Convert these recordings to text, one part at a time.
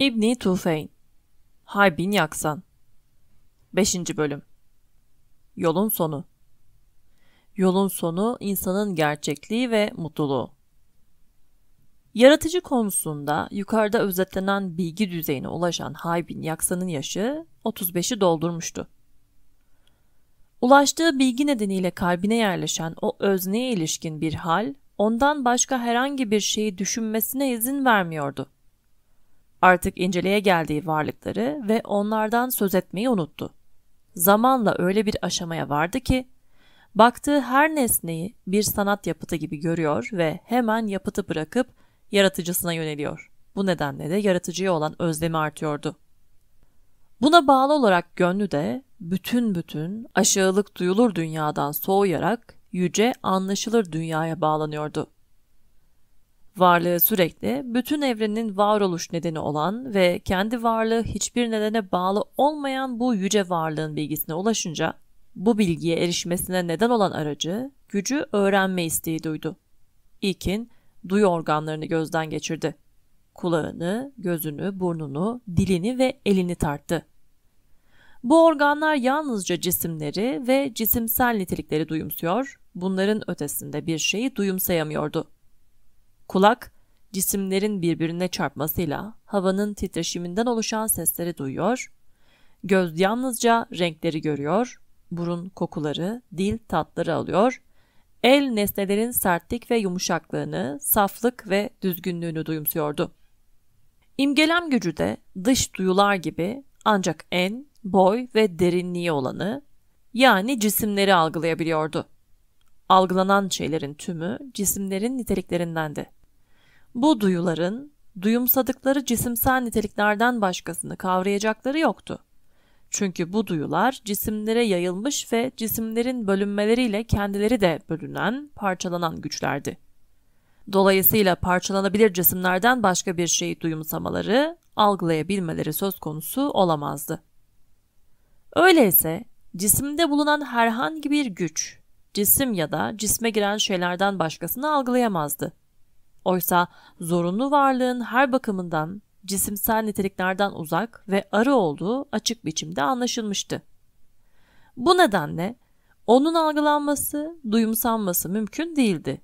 İbni Tufeyn Haybin Yaksan 5. Bölüm Yolun Sonu Yolun sonu insanın gerçekliği ve mutluluğu. Yaratıcı konusunda yukarıda özetlenen bilgi düzeyine ulaşan Haybin Yaksan'ın yaşı 35'i doldurmuştu. Ulaştığı bilgi nedeniyle kalbine yerleşen o özneye ilişkin bir hal, ondan başka herhangi bir şeyi düşünmesine izin vermiyordu. Artık inceleye geldiği varlıkları ve onlardan söz etmeyi unuttu. Zamanla öyle bir aşamaya vardı ki baktığı her nesneyi bir sanat yapıtı gibi görüyor ve hemen yapıtı bırakıp yaratıcısına yöneliyor. Bu nedenle de yaratıcıya olan özlemi artıyordu. Buna bağlı olarak gönlü de bütün bütün aşağılık duyulur dünyadan soğuyarak yüce anlaşılır dünyaya bağlanıyordu. Varlığı sürekli, bütün evrenin varoluş nedeni olan ve kendi varlığı hiçbir nedene bağlı olmayan bu yüce varlığın bilgisine ulaşınca bu bilgiye erişmesine neden olan aracı, gücü öğrenme isteği duydu. İlkin duyu organlarını gözden geçirdi. Kulağını, gözünü, burnunu, dilini ve elini tarttı. Bu organlar yalnızca cisimleri ve cisimsel nitelikleri duyumsuyor, bunların ötesinde bir şeyi duyumsayamıyordu. Kulak, cisimlerin birbirine çarpmasıyla havanın titreşiminden oluşan sesleri duyuyor. Göz yalnızca renkleri görüyor, burun kokuları, dil tatları alıyor. El nesnelerin sertlik ve yumuşaklığını, saflık ve düzgünlüğünü duyumsuyordu. İmgelem gücü de dış duyular gibi ancak en, boy ve derinliği olanı yani cisimleri algılayabiliyordu. Algılanan şeylerin tümü cisimlerin niteliklerindendi. Bu duyuların duyumsadıkları cisimsel niteliklerden başkasını kavrayacakları yoktu. Çünkü bu duyular cisimlere yayılmış ve cisimlerin bölünmeleriyle kendileri de bölünen, parçalanan güçlerdi. Dolayısıyla parçalanabilir cisimlerden başka bir şeyi duyumsamaları, algılayabilmeleri söz konusu olamazdı. Öyleyse cisimde bulunan herhangi bir güç, cisim ya da cisme giren şeylerden başkasını algılayamazdı. Oysa zorunlu varlığın her bakımından cisimsel niteliklerden uzak ve arı olduğu açık biçimde anlaşılmıştı. Bu nedenle onun algılanması, duyumsanması mümkün değildi.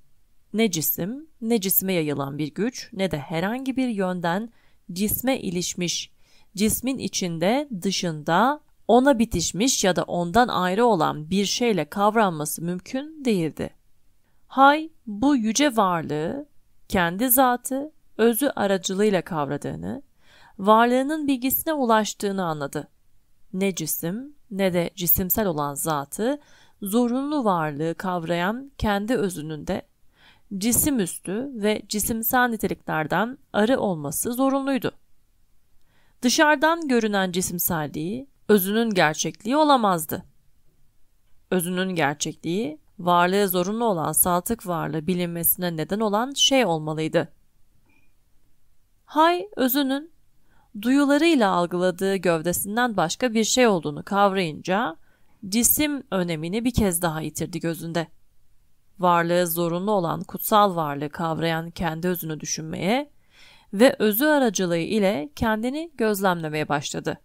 Ne cisim, ne cisme yayılan bir güç ne de herhangi bir yönden cisme ilişmiş, cismin içinde, dışında, ona bitişmiş ya da ondan ayrı olan bir şeyle kavranması mümkün değildi. Hay bu yüce varlığı kendi zatı, özü aracılığıyla kavradığını, varlığının bilgisine ulaştığını anladı. Ne cisim ne de cisimsel olan zatı, zorunlu varlığı kavrayan kendi özünün de cisim üstü ve cisimsel niteliklerden arı olması zorunluydu. Dışarıdan görünen cisimselliği özünün gerçekliği olamazdı. Özünün gerçekliği varlığı zorunlu olan saltık varlığı bilinmesine neden olan şey olmalıydı. Hay özünün duyularıyla algıladığı gövdesinden başka bir şey olduğunu kavrayınca cisim önemini bir kez daha yitirdi gözünde. Varlığı zorunlu olan kutsal varlığı kavrayan kendi özünü düşünmeye ve özü aracılığı ile kendini gözlemlemeye başladı.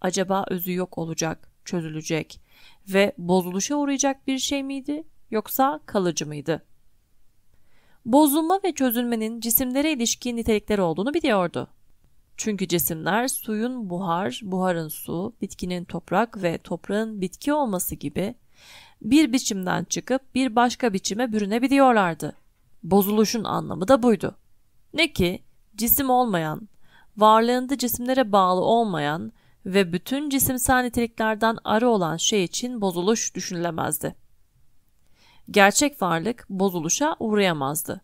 Acaba özü yok olacak, çözülecek, ve bozuluşa uğrayacak bir şey miydi yoksa kalıcı mıydı? Bozulma ve çözülmenin cisimlere ilişkin nitelikleri olduğunu biliyordu. Çünkü cisimler suyun buhar, buharın su, bitkinin toprak ve toprağın bitki olması gibi bir biçimden çıkıp bir başka biçime bürünebiliyorlardı. Bozuluşun anlamı da buydu. Ne ki cisim olmayan, varlığında cisimlere bağlı olmayan ve bütün cisimsel niteliklerden arı olan şey için bozuluş düşünülemezdi. Gerçek varlık bozuluşa uğrayamazdı.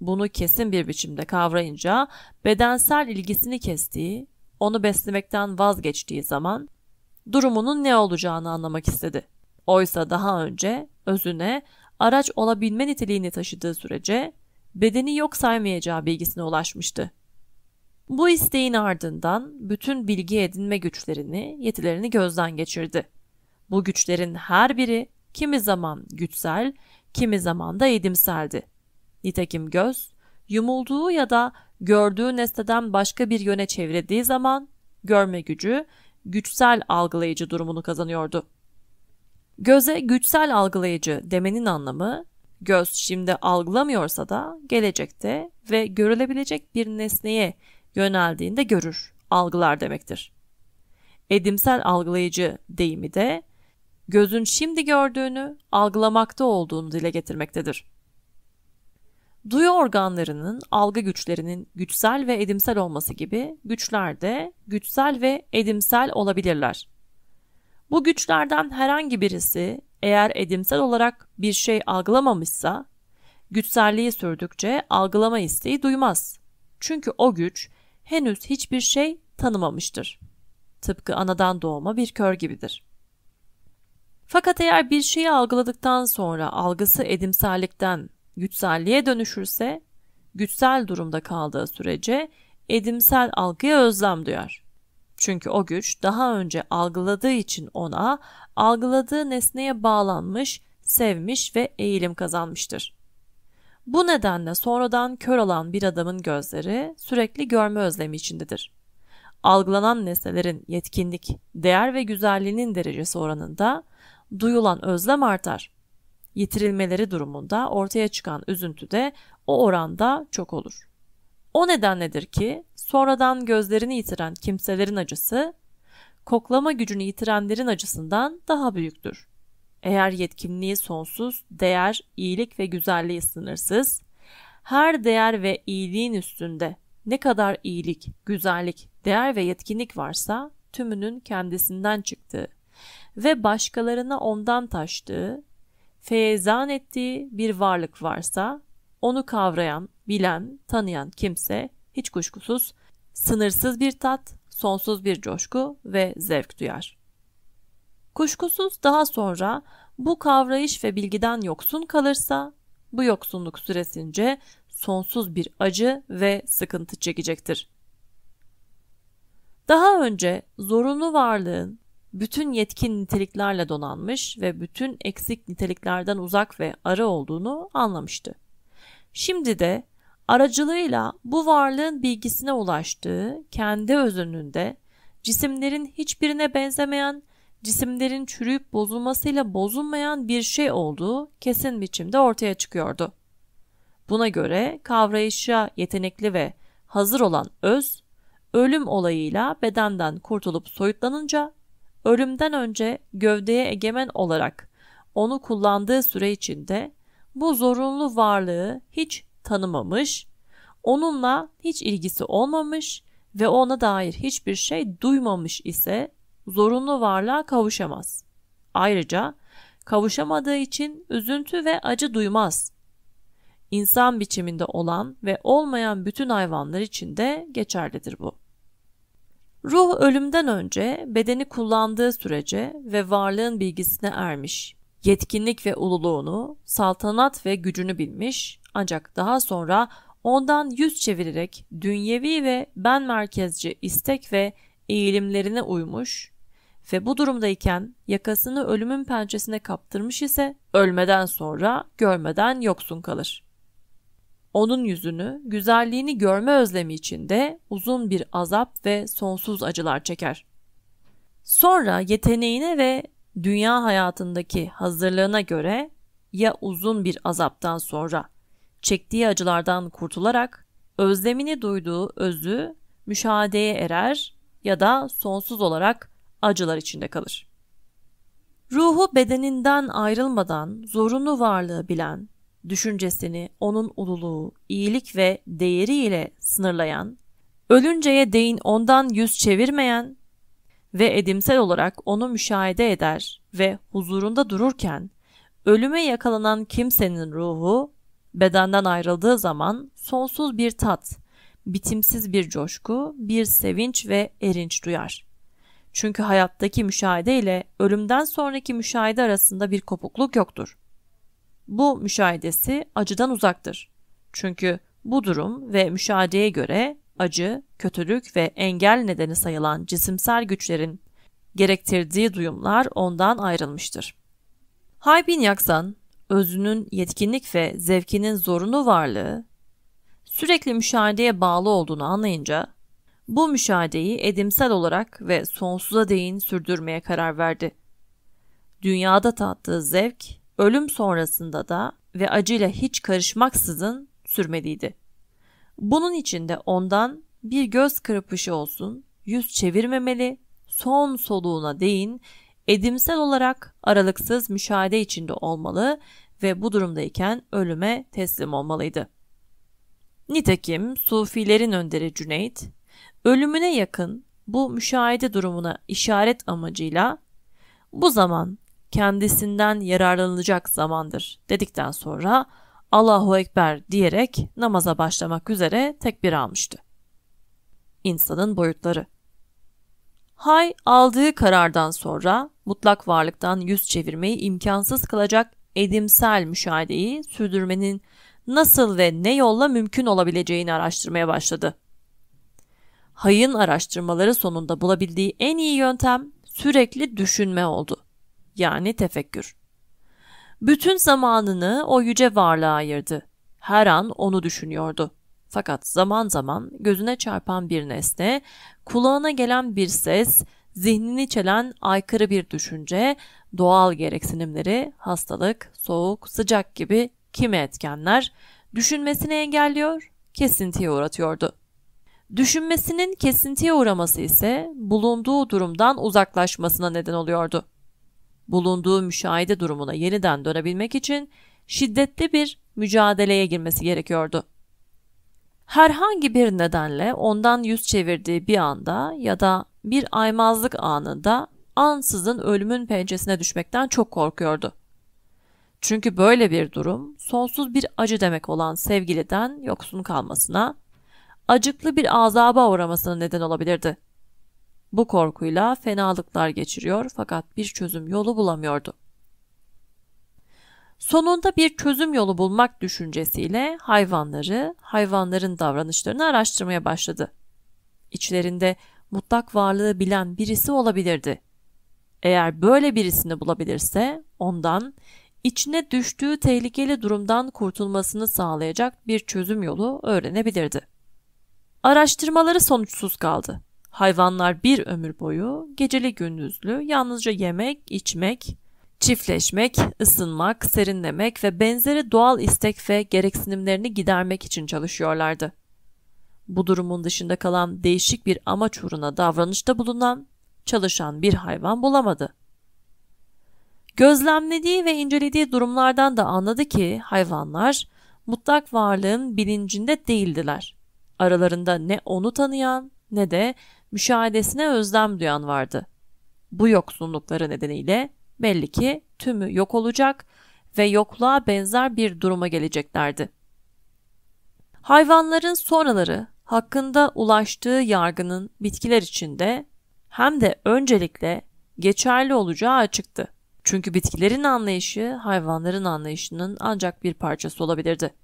Bunu kesin bir biçimde kavrayınca bedensel ilgisini kestiği, onu beslemekten vazgeçtiği zaman durumunun ne olacağını anlamak istedi. Oysa daha önce özüne araç olabilme niteliğini taşıdığı sürece bedeni yok saymayacağı bilgisine ulaşmıştı. Bu isteğin ardından bütün bilgi edinme güçlerini, yetilerini gözden geçirdi. Bu güçlerin her biri kimi zaman güçsel, kimi zaman da edimseldi. Nitekim göz, yumulduğu ya da gördüğü nesneden başka bir yöne çevrildiği zaman görme gücü, güçsel algılayıcı durumunu kazanıyordu. Göze güçsel algılayıcı demenin anlamı, göz şimdi algılamıyorsa da gelecekte ve görülebilecek bir nesneye yöneldiğinde görür, algılar demektir. Edimsel algılayıcı deyimi de gözün şimdi gördüğünü, algılamakta olduğunu dile getirmektedir. Duyu organlarının algı güçlerinin güçsel ve edimsel olması gibi güçler de güçsel ve edimsel olabilirler. Bu güçlerden herhangi birisi eğer edimsel olarak bir şey algılamamışsa, güçselliği sürdükçe algılama isteği duymaz. Çünkü o güç henüz hiçbir şey tanımamıştır. Tıpkı anadan doğma bir kör gibidir. Fakat eğer bir şeyi algıladıktan sonra algısı edimsellikten güçselliğe dönüşürse, güçsel durumda kaldığı sürece edimsel algıya özlem duyar. Çünkü o güç daha önce algıladığı için ona algıladığı nesneye bağlanmış, sevmiş ve eğilim kazanmıştır. Bu nedenle sonradan kör olan bir adamın gözleri sürekli görme özlemi içindedir. Algılanan nesnelerin yetkinlik, değer ve güzelliğinin derecesi oranında duyulan özlem artar. Yitirilmeleri durumunda ortaya çıkan üzüntü de o oranda çok olur. O nedenledir ki sonradan gözlerini yitiren kimselerin acısı koklama gücünü yitirenlerin acısından daha büyüktür. Eğer yetkinliği sonsuz, değer, iyilik ve güzelliği sınırsız, her değer ve iyiliğin üstünde ne kadar iyilik, güzellik, değer ve yetkinlik varsa tümünün kendisinden çıktığı ve başkalarına ondan taştığı, feyzan ettiği bir varlık varsa onu kavrayan, bilen, tanıyan kimse hiç kuşkusuz sınırsız bir tat, sonsuz bir coşku ve zevk duyar.'' Kuşkusuz daha sonra bu kavrayış ve bilgiden yoksun kalırsa bu yoksunluk süresince sonsuz bir acı ve sıkıntı çekecektir. Daha önce zorunlu varlığın bütün yetkin niteliklerle donanmış ve bütün eksik niteliklerden uzak ve arı olduğunu anlamıştı. Şimdi de aracılığıyla bu varlığın bilgisine ulaştığı kendi özününde cisimlerin hiçbirine benzemeyen cisimlerin çürüyüp bozulmasıyla bozulmayan bir şey olduğu kesin biçimde ortaya çıkıyordu. Buna göre kavrayışa yetenekli ve hazır olan öz, ölüm olayıyla bedenden kurtulup soyutlanınca, ölümden önce gövdeye egemen olarak onu kullandığı süre içinde bu zorunlu varlığı hiç tanımamış, onunla hiç ilgisi olmamış ve ona dair hiçbir şey duymamış ise zorunlu varlığa kavuşamaz. Ayrıca kavuşamadığı için üzüntü ve acı duymaz. İnsan biçiminde olan ve olmayan bütün hayvanlar için de geçerlidir bu. Ruh ölümden önce bedeni kullandığı sürece ve varlığın bilgisine ermiş, yetkinlik ve ululuğunu, saltanat ve gücünü bilmiş ancak daha sonra ondan yüz çevirerek dünyevi ve ben merkezci istek ve eğilimlerine uymuş, ve bu durumdayken yakasını ölümün pençesine kaptırmış ise ölmeden sonra görmeden yoksun kalır. Onun yüzünü, güzelliğini görme özlemi içinde uzun bir azap ve sonsuz acılar çeker. Sonra yeteneğine ve dünya hayatındaki hazırlığına göre ya uzun bir azaptan sonra çektiği acılardan kurtularak özlemini duyduğu özü müşahedeye erer ya da sonsuz olarak acılar içinde kalır. Ruhu bedeninden ayrılmadan zorunlu varlığı bilen, düşüncesini onun ululuğu, iyilik ve değeriyle sınırlayan, ölünceye değin ondan yüz çevirmeyen ve edimsel olarak onu müşahede eder ve huzurunda dururken, ölüme yakalanan kimsenin ruhu bedenden ayrıldığı zaman sonsuz bir tat, bitimsiz bir coşku, bir sevinç ve erinç duyar.'' Çünkü hayattaki müşahede ile ölümden sonraki müşahede arasında bir kopukluk yoktur. Bu müşahedesi acıdan uzaktır. Çünkü bu durum ve müşahedeye göre acı, kötülük ve engel nedeni sayılan cisimsel güçlerin gerektirdiği duyumlar ondan ayrılmıştır. Haybin Yaksan, özünün yetkinlik ve zevkinin zorunu varlığı, sürekli müşahedeye bağlı olduğunu anlayınca bu müşahedeyi edimsel olarak ve sonsuza değin sürdürmeye karar verdi. Dünyada tattığı zevk, ölüm sonrasında da ve acıyla hiç karışmaksızın sürmeliydi. Bunun için de ondan bir göz kırpışı olsun, yüz çevirmemeli, son soluğuna değin edimsel olarak aralıksız müşahede içinde olmalı ve bu durumdayken ölüme teslim olmalıydı. Nitekim Sufilerin önderi Cüneyt, Ölümüne yakın bu müşahede durumuna işaret amacıyla bu zaman kendisinden yararlanılacak zamandır dedikten sonra Allahu Ekber diyerek namaza başlamak üzere tekbir almıştı. İnsanın boyutları Hay aldığı karardan sonra mutlak varlıktan yüz çevirmeyi imkansız kılacak edimsel müşahedeyi sürdürmenin nasıl ve ne yolla mümkün olabileceğini araştırmaya başladı. Hay'ın araştırmaları sonunda bulabildiği en iyi yöntem sürekli düşünme oldu. Yani tefekkür. Bütün zamanını o yüce varlığa ayırdı. Her an onu düşünüyordu. Fakat zaman zaman gözüne çarpan bir nesne, kulağına gelen bir ses, zihnini çelen aykırı bir düşünce, doğal gereksinimleri, hastalık, soğuk, sıcak gibi kimi etkenler düşünmesini engelliyor, kesintiye uğratıyordu. Düşünmesinin kesintiye uğraması ise bulunduğu durumdan uzaklaşmasına neden oluyordu. Bulunduğu müşahede durumuna yeniden dönebilmek için şiddetli bir mücadeleye girmesi gerekiyordu. Herhangi bir nedenle ondan yüz çevirdiği bir anda ya da bir aymazlık anında ansızın ölümün pençesine düşmekten çok korkuyordu. Çünkü böyle bir durum sonsuz bir acı demek olan sevgiliden yoksun kalmasına, acıklı bir azaba uğramasına neden olabilirdi. Bu korkuyla fenalıklar geçiriyor fakat bir çözüm yolu bulamıyordu. Sonunda bir çözüm yolu bulmak düşüncesiyle hayvanları, hayvanların davranışlarını araştırmaya başladı. İçlerinde mutlak varlığı bilen birisi olabilirdi. Eğer böyle birisini bulabilirse ondan içine düştüğü tehlikeli durumdan kurtulmasını sağlayacak bir çözüm yolu öğrenebilirdi. Araştırmaları sonuçsuz kaldı. Hayvanlar bir ömür boyu geceli gündüzlü yalnızca yemek, içmek, çiftleşmek, ısınmak, serinlemek ve benzeri doğal istek ve gereksinimlerini gidermek için çalışıyorlardı. Bu durumun dışında kalan değişik bir amaç uğruna davranışta bulunan, çalışan bir hayvan bulamadı. Gözlemlediği ve incelediği durumlardan da anladı ki hayvanlar mutlak varlığın bilincinde değildiler. Aralarında ne onu tanıyan ne de müşahedesine özlem duyan vardı. Bu yoksunlukları nedeniyle belli ki tümü yok olacak ve yokluğa benzer bir duruma geleceklerdi. Hayvanların sonraları hakkında ulaştığı yargının bitkiler içinde hem de öncelikle geçerli olacağı açıktı. Çünkü bitkilerin anlayışı hayvanların anlayışının ancak bir parçası olabilirdi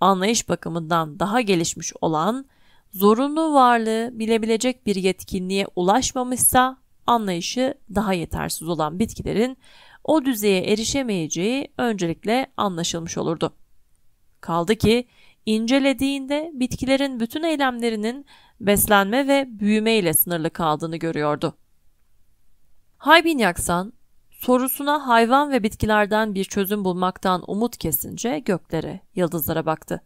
anlayış bakımından daha gelişmiş olan, zorunlu varlığı bilebilecek bir yetkinliğe ulaşmamışsa anlayışı daha yetersiz olan bitkilerin o düzeye erişemeyeceği öncelikle anlaşılmış olurdu. Kaldı ki incelediğinde bitkilerin bütün eylemlerinin beslenme ve büyüme ile sınırlı kaldığını görüyordu. Haybin Yaksan Sorusuna hayvan ve bitkilerden bir çözüm bulmaktan umut kesince göklere, yıldızlara baktı.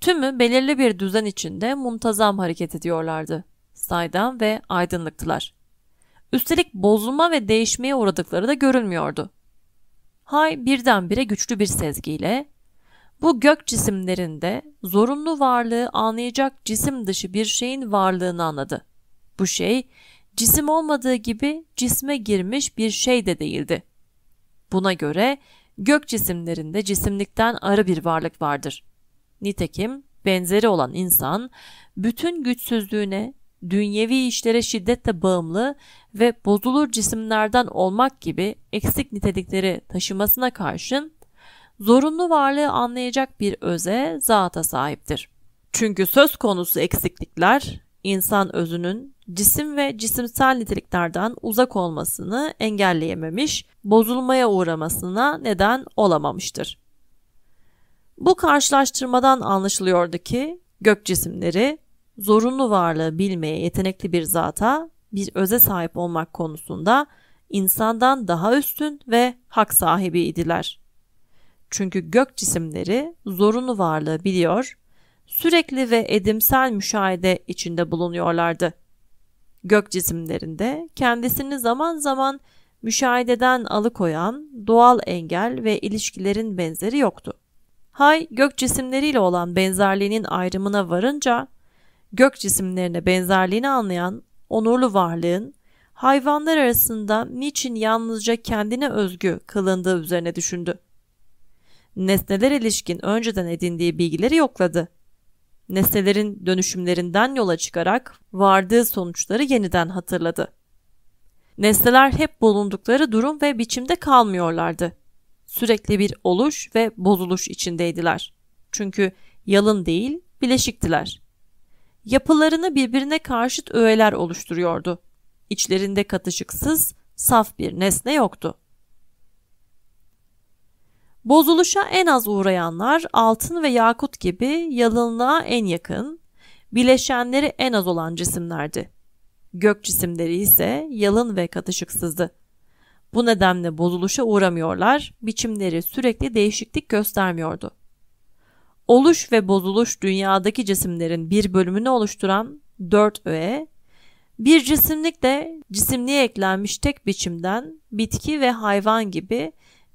Tümü belirli bir düzen içinde muntazam hareket ediyorlardı. Saydam ve aydınlıktılar. Üstelik bozulma ve değişmeye uğradıkları da görünmüyordu. Hay birdenbire güçlü bir sezgiyle bu gök cisimlerinde zorunlu varlığı anlayacak cisim dışı bir şeyin varlığını anladı. Bu şey cisim olmadığı gibi cisme girmiş bir şey de değildi. Buna göre gök cisimlerinde cisimlikten arı bir varlık vardır. Nitekim benzeri olan insan bütün güçsüzlüğüne, dünyevi işlere şiddetle bağımlı ve bozulur cisimlerden olmak gibi eksik nitelikleri taşımasına karşın zorunlu varlığı anlayacak bir öze zata sahiptir. Çünkü söz konusu eksiklikler insan özünün cisim ve cisimsel niteliklerden uzak olmasını engelleyememiş, bozulmaya uğramasına neden olamamıştır. Bu karşılaştırmadan anlaşılıyordu ki gök cisimleri zorunlu varlığı bilmeye yetenekli bir zata bir öze sahip olmak konusunda insandan daha üstün ve hak sahibiydiler. Çünkü gök cisimleri zorunlu varlığı biliyor sürekli ve edimsel müşahede içinde bulunuyorlardı. Gök cisimlerinde kendisini zaman zaman müşahededen alıkoyan doğal engel ve ilişkilerin benzeri yoktu. Hay gök cisimleriyle olan benzerliğinin ayrımına varınca gök cisimlerine benzerliğini anlayan onurlu varlığın hayvanlar arasında niçin yalnızca kendine özgü kılındığı üzerine düşündü. Nesneler ilişkin önceden edindiği bilgileri yokladı nesnelerin dönüşümlerinden yola çıkarak vardığı sonuçları yeniden hatırladı. Nesneler hep bulundukları durum ve biçimde kalmıyorlardı. Sürekli bir oluş ve bozuluş içindeydiler. Çünkü yalın değil, bileşiktiler. Yapılarını birbirine karşıt öğeler oluşturuyordu. İçlerinde katışıksız, saf bir nesne yoktu. Bozuluşa en az uğrayanlar altın ve yakut gibi yalınlığa en yakın, bileşenleri en az olan cisimlerdi. Gök cisimleri ise yalın ve katışıksızdı. Bu nedenle bozuluşa uğramıyorlar, biçimleri sürekli değişiklik göstermiyordu. Oluş ve bozuluş dünyadaki cisimlerin bir bölümünü oluşturan dört öğe, bir cisimlik de cisimliğe eklenmiş tek biçimden bitki ve hayvan gibi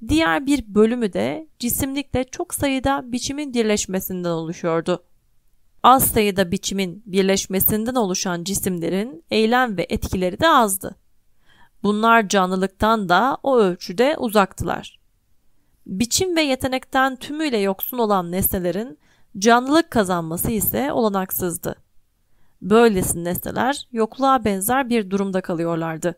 Diğer bir bölümü de cisimlikte çok sayıda biçimin birleşmesinden oluşuyordu. Az sayıda biçimin birleşmesinden oluşan cisimlerin eylem ve etkileri de azdı. Bunlar canlılıktan da o ölçüde uzaktılar. Biçim ve yetenekten tümüyle yoksun olan nesnelerin canlılık kazanması ise olanaksızdı. Böylesi nesneler yokluğa benzer bir durumda kalıyorlardı.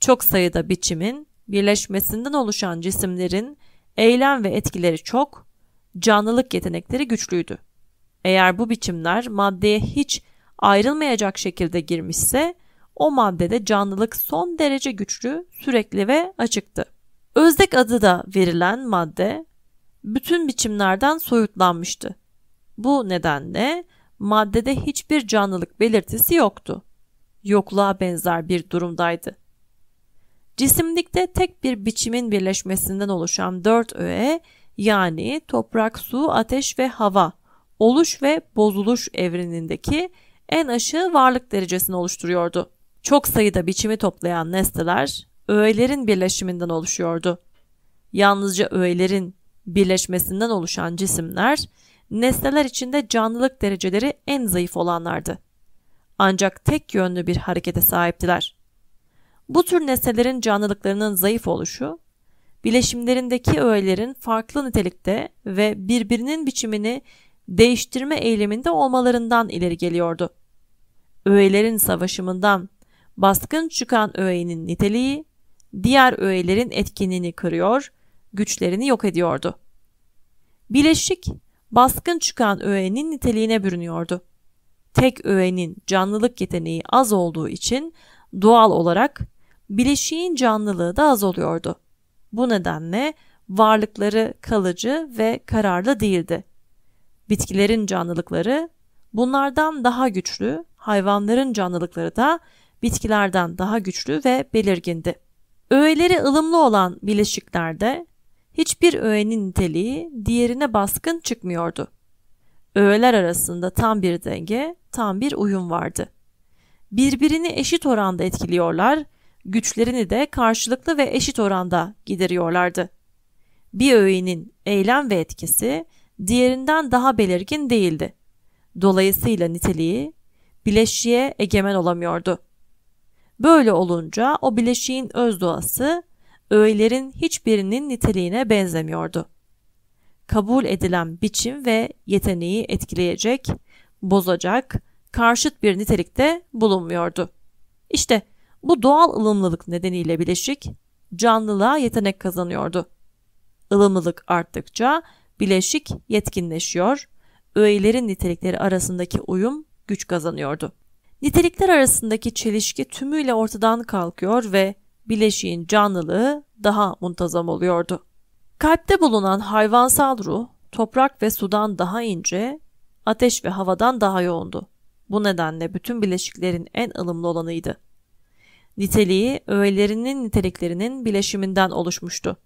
Çok sayıda biçimin birleşmesinden oluşan cisimlerin eylem ve etkileri çok, canlılık yetenekleri güçlüydü. Eğer bu biçimler maddeye hiç ayrılmayacak şekilde girmişse o maddede canlılık son derece güçlü, sürekli ve açıktı. Özdek adı da verilen madde bütün biçimlerden soyutlanmıştı. Bu nedenle maddede hiçbir canlılık belirtisi yoktu. Yokluğa benzer bir durumdaydı. Cisimlikte tek bir biçimin birleşmesinden oluşan dört öğe yani toprak, su, ateş ve hava oluş ve bozuluş evrenindeki en aşağı varlık derecesini oluşturuyordu. Çok sayıda biçimi toplayan nesneler öğelerin birleşiminden oluşuyordu. Yalnızca öğelerin birleşmesinden oluşan cisimler nesneler içinde canlılık dereceleri en zayıf olanlardı. Ancak tek yönlü bir harekete sahiptiler. Bu tür nesnelerin canlılıklarının zayıf oluşu, bileşimlerindeki öğelerin farklı nitelikte ve birbirinin biçimini değiştirme eyleminde olmalarından ileri geliyordu. Öğelerin savaşımından baskın çıkan öğenin niteliği, diğer öğelerin etkinliğini kırıyor, güçlerini yok ediyordu. Bileşik, baskın çıkan öğenin niteliğine bürünüyordu. Tek öğenin canlılık yeteneği az olduğu için doğal olarak bileşiğin canlılığı da az oluyordu. Bu nedenle varlıkları kalıcı ve kararlı değildi. Bitkilerin canlılıkları bunlardan daha güçlü, hayvanların canlılıkları da bitkilerden daha güçlü ve belirgindi. Öğeleri ılımlı olan bileşiklerde hiçbir öğenin niteliği diğerine baskın çıkmıyordu. Öğeler arasında tam bir denge, tam bir uyum vardı. Birbirini eşit oranda etkiliyorlar güçlerini de karşılıklı ve eşit oranda gideriyorlardı. Bir öğünün eylem ve etkisi diğerinden daha belirgin değildi. Dolayısıyla niteliği bileşiğe egemen olamıyordu. Böyle olunca o bileşiğin öz doğası öğelerin hiçbirinin niteliğine benzemiyordu. Kabul edilen biçim ve yeteneği etkileyecek, bozacak, karşıt bir nitelikte bulunmuyordu. İşte bu doğal ılımlılık nedeniyle bileşik canlılığa yetenek kazanıyordu. Ilımlılık arttıkça bileşik yetkinleşiyor, öğelerin nitelikleri arasındaki uyum güç kazanıyordu. Nitelikler arasındaki çelişki tümüyle ortadan kalkıyor ve bileşiğin canlılığı daha muntazam oluyordu. Kalpte bulunan hayvansal ruh toprak ve sudan daha ince, ateş ve havadan daha yoğundu. Bu nedenle bütün bileşiklerin en ılımlı olanıydı niteliği öğelerinin niteliklerinin bileşiminden oluşmuştu.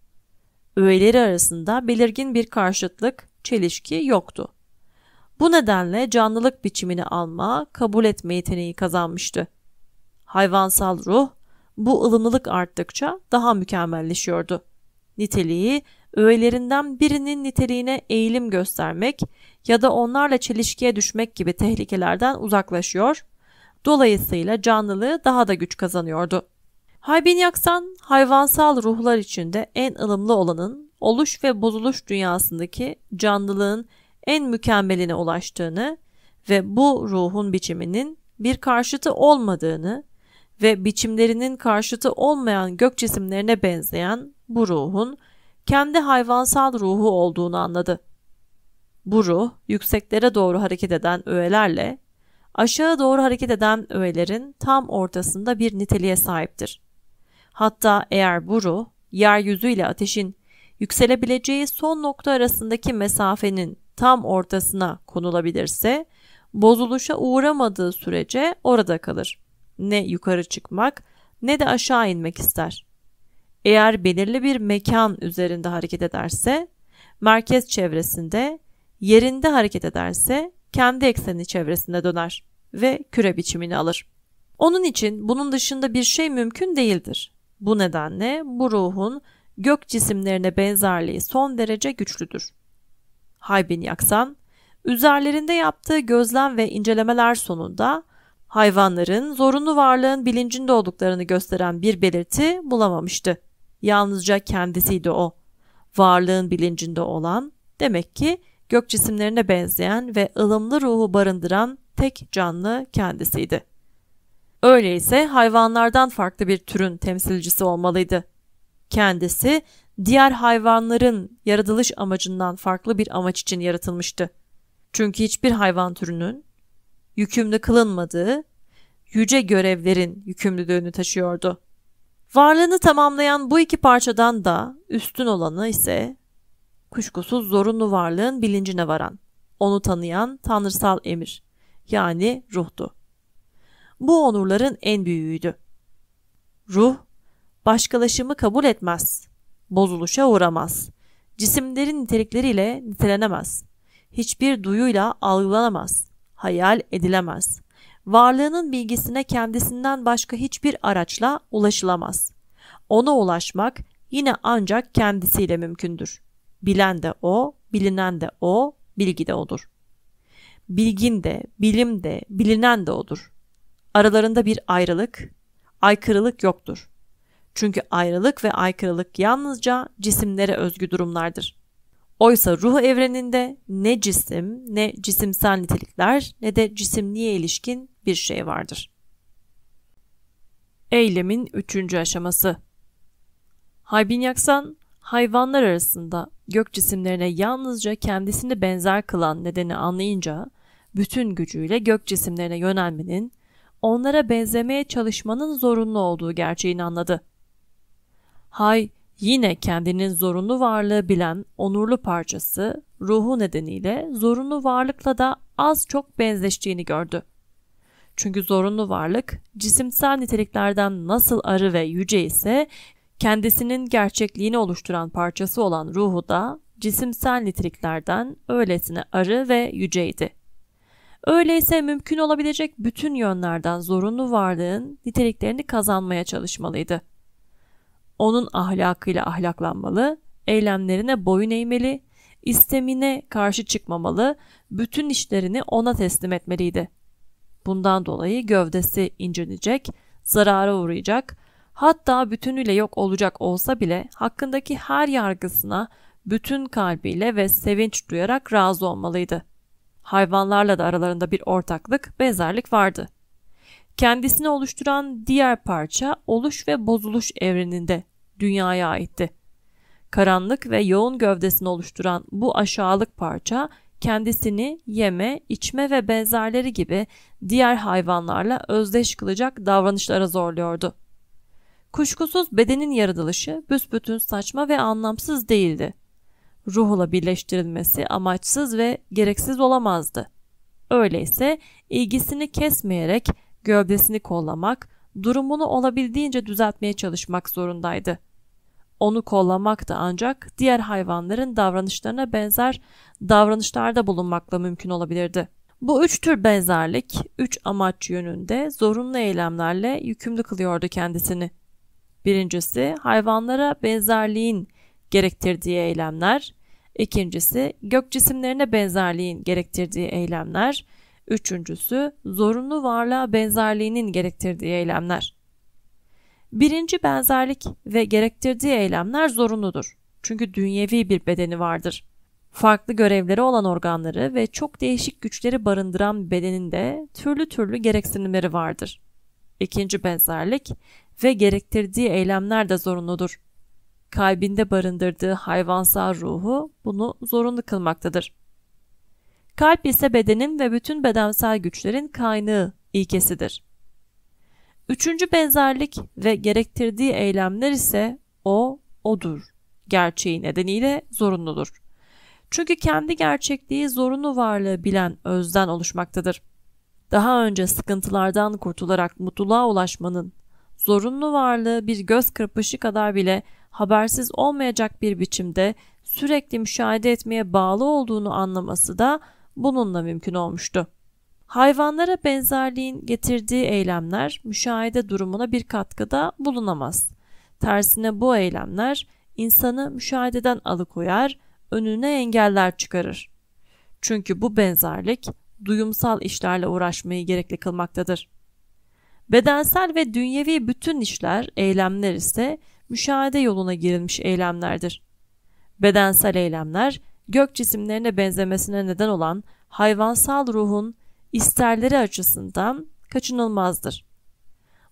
Öğeleri arasında belirgin bir karşıtlık, çelişki yoktu. Bu nedenle canlılık biçimini alma, kabul etme yeteneği kazanmıştı. Hayvansal ruh bu ılımlılık arttıkça daha mükemmelleşiyordu. Niteliği öğelerinden birinin niteliğine eğilim göstermek ya da onlarla çelişkiye düşmek gibi tehlikelerden uzaklaşıyor, Dolayısıyla canlılığı daha da güç kazanıyordu. Haybin Yaksan, hayvansal ruhlar içinde en ılımlı olanın oluş ve bozuluş dünyasındaki canlılığın en mükemmeline ulaştığını ve bu ruhun biçiminin bir karşıtı olmadığını ve biçimlerinin karşıtı olmayan gök cisimlerine benzeyen bu ruhun kendi hayvansal ruhu olduğunu anladı. Bu ruh yükseklere doğru hareket eden öğelerle aşağı doğru hareket eden öğelerin tam ortasında bir niteliğe sahiptir. Hatta eğer bu ruh, yeryüzü ile ateşin yükselebileceği son nokta arasındaki mesafenin tam ortasına konulabilirse, bozuluşa uğramadığı sürece orada kalır. Ne yukarı çıkmak ne de aşağı inmek ister. Eğer belirli bir mekan üzerinde hareket ederse, merkez çevresinde, yerinde hareket ederse kendi ekseni çevresinde döner ve küre biçimini alır. Onun için bunun dışında bir şey mümkün değildir. Bu nedenle bu ruhun gök cisimlerine benzerliği son derece güçlüdür. Haybin Yaksan, üzerlerinde yaptığı gözlem ve incelemeler sonunda hayvanların zorunlu varlığın bilincinde olduklarını gösteren bir belirti bulamamıştı. Yalnızca kendisiydi o. Varlığın bilincinde olan demek ki gök cisimlerine benzeyen ve ılımlı ruhu barındıran tek canlı kendisiydi. Öyleyse hayvanlardan farklı bir türün temsilcisi olmalıydı. Kendisi diğer hayvanların yaratılış amacından farklı bir amaç için yaratılmıştı. Çünkü hiçbir hayvan türünün yükümlü kılınmadığı yüce görevlerin yükümlülüğünü taşıyordu. Varlığını tamamlayan bu iki parçadan da üstün olanı ise kuşkusuz zorunlu varlığın bilincine varan, onu tanıyan tanrısal emir yani ruhtu. Bu onurların en büyüğüydü. Ruh, başkalaşımı kabul etmez, bozuluşa uğramaz, cisimlerin nitelikleriyle nitelenemez, hiçbir duyuyla algılanamaz, hayal edilemez. Varlığının bilgisine kendisinden başka hiçbir araçla ulaşılamaz. Ona ulaşmak yine ancak kendisiyle mümkündür.'' Bilen de o, bilinen de o, bilgi de odur. Bilgin de, bilim de, bilinen de odur. Aralarında bir ayrılık, aykırılık yoktur. Çünkü ayrılık ve aykırılık yalnızca cisimlere özgü durumlardır. Oysa ruh evreninde ne cisim, ne cisimsel nitelikler ne de cisimliğe ilişkin bir şey vardır. Eylemin üçüncü aşaması Haybin Yaksan, hayvanlar arasında gök cisimlerine yalnızca kendisini benzer kılan nedeni anlayınca bütün gücüyle gök cisimlerine yönelmenin, onlara benzemeye çalışmanın zorunlu olduğu gerçeğini anladı. Hay yine kendinin zorunlu varlığı bilen onurlu parçası ruhu nedeniyle zorunlu varlıkla da az çok benzeştiğini gördü. Çünkü zorunlu varlık cisimsel niteliklerden nasıl arı ve yüce ise Kendisinin gerçekliğini oluşturan parçası olan ruhu da cisimsel niteliklerden öylesine arı ve yüceydi. Öyleyse mümkün olabilecek bütün yönlerden zorunlu varlığın niteliklerini kazanmaya çalışmalıydı. Onun ahlakıyla ahlaklanmalı, eylemlerine boyun eğmeli, istemine karşı çıkmamalı, bütün işlerini ona teslim etmeliydi. Bundan dolayı gövdesi incinecek, zarara uğrayacak, hatta bütünüyle yok olacak olsa bile hakkındaki her yargısına bütün kalbiyle ve sevinç duyarak razı olmalıydı. Hayvanlarla da aralarında bir ortaklık, benzerlik vardı. Kendisini oluşturan diğer parça oluş ve bozuluş evreninde dünyaya aitti. Karanlık ve yoğun gövdesini oluşturan bu aşağılık parça kendisini yeme, içme ve benzerleri gibi diğer hayvanlarla özdeş kılacak davranışlara zorluyordu. Kuşkusuz bedenin yaratılışı büsbütün saçma ve anlamsız değildi. Ruhla birleştirilmesi amaçsız ve gereksiz olamazdı. Öyleyse ilgisini kesmeyerek gövdesini kollamak, durumunu olabildiğince düzeltmeye çalışmak zorundaydı. Onu kollamak da ancak diğer hayvanların davranışlarına benzer davranışlarda bulunmakla mümkün olabilirdi. Bu üç tür benzerlik, üç amaç yönünde zorunlu eylemlerle yükümlü kılıyordu kendisini. Birincisi hayvanlara benzerliğin gerektirdiği eylemler. İkincisi gök cisimlerine benzerliğin gerektirdiği eylemler. Üçüncüsü zorunlu varlığa benzerliğinin gerektirdiği eylemler. Birinci benzerlik ve gerektirdiği eylemler zorunludur. Çünkü dünyevi bir bedeni vardır. Farklı görevleri olan organları ve çok değişik güçleri barındıran bedeninde türlü türlü gereksinimleri vardır. İkinci benzerlik ve gerektirdiği eylemler de zorunludur. Kalbinde barındırdığı hayvansal ruhu bunu zorunlu kılmaktadır. Kalp ise bedenin ve bütün bedensel güçlerin kaynağı, ilkesidir. Üçüncü benzerlik ve gerektirdiği eylemler ise o, odur. Gerçeği nedeniyle zorunludur. Çünkü kendi gerçekliği zorunlu varlığı bilen özden oluşmaktadır. Daha önce sıkıntılardan kurtularak mutluluğa ulaşmanın zorunlu varlığı bir göz kırpışı kadar bile habersiz olmayacak bir biçimde sürekli müşahede etmeye bağlı olduğunu anlaması da bununla mümkün olmuştu. Hayvanlara benzerliğin getirdiği eylemler müşahede durumuna bir katkıda bulunamaz. Tersine bu eylemler insanı müşahededen alıkoyar, önüne engeller çıkarır. Çünkü bu benzerlik duyumsal işlerle uğraşmayı gerekli kılmaktadır. Bedensel ve dünyevi bütün işler, eylemler ise müşahede yoluna girilmiş eylemlerdir. Bedensel eylemler, gök cisimlerine benzemesine neden olan hayvansal ruhun isterleri açısından kaçınılmazdır.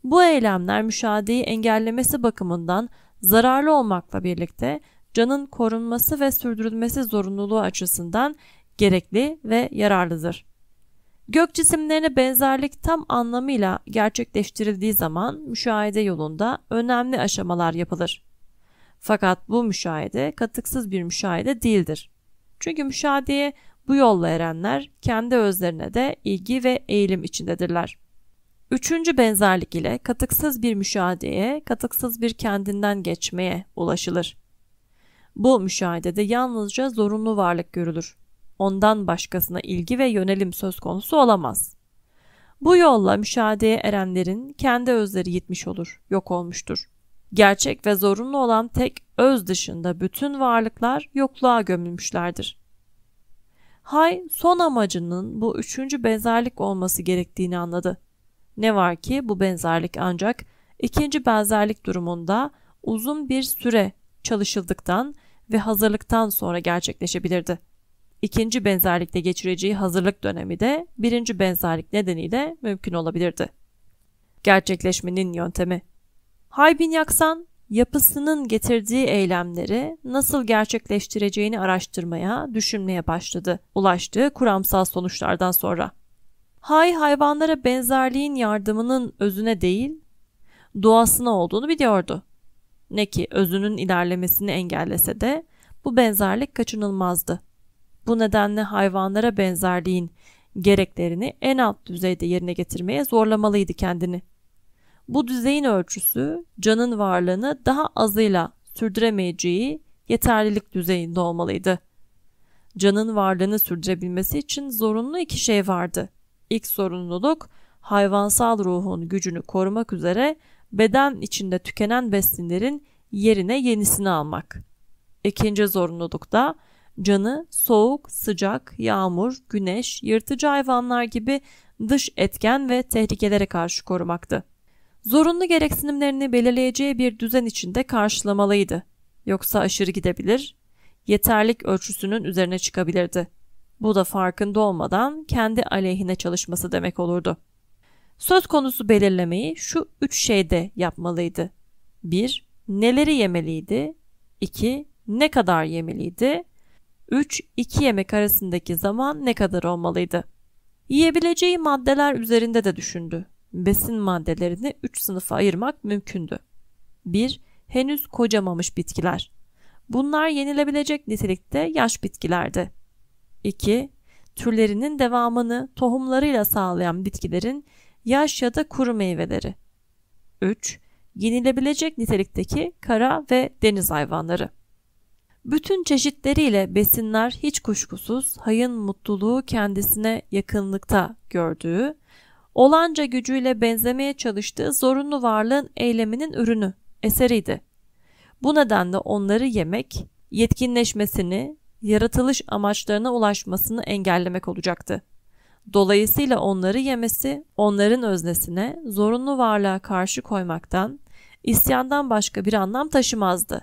Bu eylemler müşahedeyi engellemesi bakımından zararlı olmakla birlikte canın korunması ve sürdürülmesi zorunluluğu açısından gerekli ve yararlıdır. Gök cisimlerine benzerlik tam anlamıyla gerçekleştirildiği zaman müşahede yolunda önemli aşamalar yapılır. Fakat bu müşahede katıksız bir müşahede değildir. Çünkü müşahedeye bu yolla erenler kendi özlerine de ilgi ve eğilim içindedirler. Üçüncü benzerlik ile katıksız bir müşahedeye, katıksız bir kendinden geçmeye ulaşılır. Bu müşahedede yalnızca zorunlu varlık görülür ondan başkasına ilgi ve yönelim söz konusu olamaz. Bu yolla müşahedeye erenlerin kendi özleri yitmiş olur, yok olmuştur. Gerçek ve zorunlu olan tek öz dışında bütün varlıklar yokluğa gömülmüşlerdir. Hay son amacının bu üçüncü benzerlik olması gerektiğini anladı. Ne var ki bu benzerlik ancak ikinci benzerlik durumunda uzun bir süre çalışıldıktan ve hazırlıktan sonra gerçekleşebilirdi ikinci benzerlikte geçireceği hazırlık dönemi de birinci benzerlik nedeniyle mümkün olabilirdi. Gerçekleşmenin yöntemi Haybin Yaksan, yapısının getirdiği eylemleri nasıl gerçekleştireceğini araştırmaya, düşünmeye başladı ulaştığı kuramsal sonuçlardan sonra. Hay hayvanlara benzerliğin yardımının özüne değil, doğasına olduğunu biliyordu. Ne ki özünün ilerlemesini engellese de bu benzerlik kaçınılmazdı. Bu nedenle hayvanlara benzerliğin gereklerini en alt düzeyde yerine getirmeye zorlamalıydı kendini. Bu düzeyin ölçüsü canın varlığını daha azıyla sürdüremeyeceği yeterlilik düzeyinde olmalıydı. Canın varlığını sürdürebilmesi için zorunlu iki şey vardı. İlk zorunluluk hayvansal ruhun gücünü korumak üzere beden içinde tükenen besinlerin yerine yenisini almak. İkinci zorunluluk da Canı soğuk, sıcak, yağmur, güneş, yırtıcı hayvanlar gibi dış etken ve tehlikelere karşı korumaktı. Zorunlu gereksinimlerini belirleyeceği bir düzen içinde karşılamalıydı. Yoksa aşırı gidebilir, yeterlik ölçüsünün üzerine çıkabilirdi. Bu da farkında olmadan kendi aleyhine çalışması demek olurdu. Söz konusu belirlemeyi şu üç şeyde yapmalıydı. 1. Neleri yemeliydi? 2. Ne kadar yemeliydi? 3-2 yemek arasındaki zaman ne kadar olmalıydı? Yiyebileceği maddeler üzerinde de düşündü. Besin maddelerini 3 sınıfa ayırmak mümkündü. 1. Henüz kocamamış bitkiler. Bunlar yenilebilecek nitelikte yaş bitkilerdi. 2. Türlerinin devamını tohumlarıyla sağlayan bitkilerin yaş ya da kuru meyveleri. 3. Yenilebilecek nitelikteki kara ve deniz hayvanları. Bütün çeşitleriyle besinler hiç kuşkusuz hayın mutluluğu kendisine yakınlıkta gördüğü, olanca gücüyle benzemeye çalıştığı zorunlu varlığın eyleminin ürünü, eseriydi. Bu nedenle onları yemek, yetkinleşmesini, yaratılış amaçlarına ulaşmasını engellemek olacaktı. Dolayısıyla onları yemesi, onların öznesine, zorunlu varlığa karşı koymaktan, isyandan başka bir anlam taşımazdı.''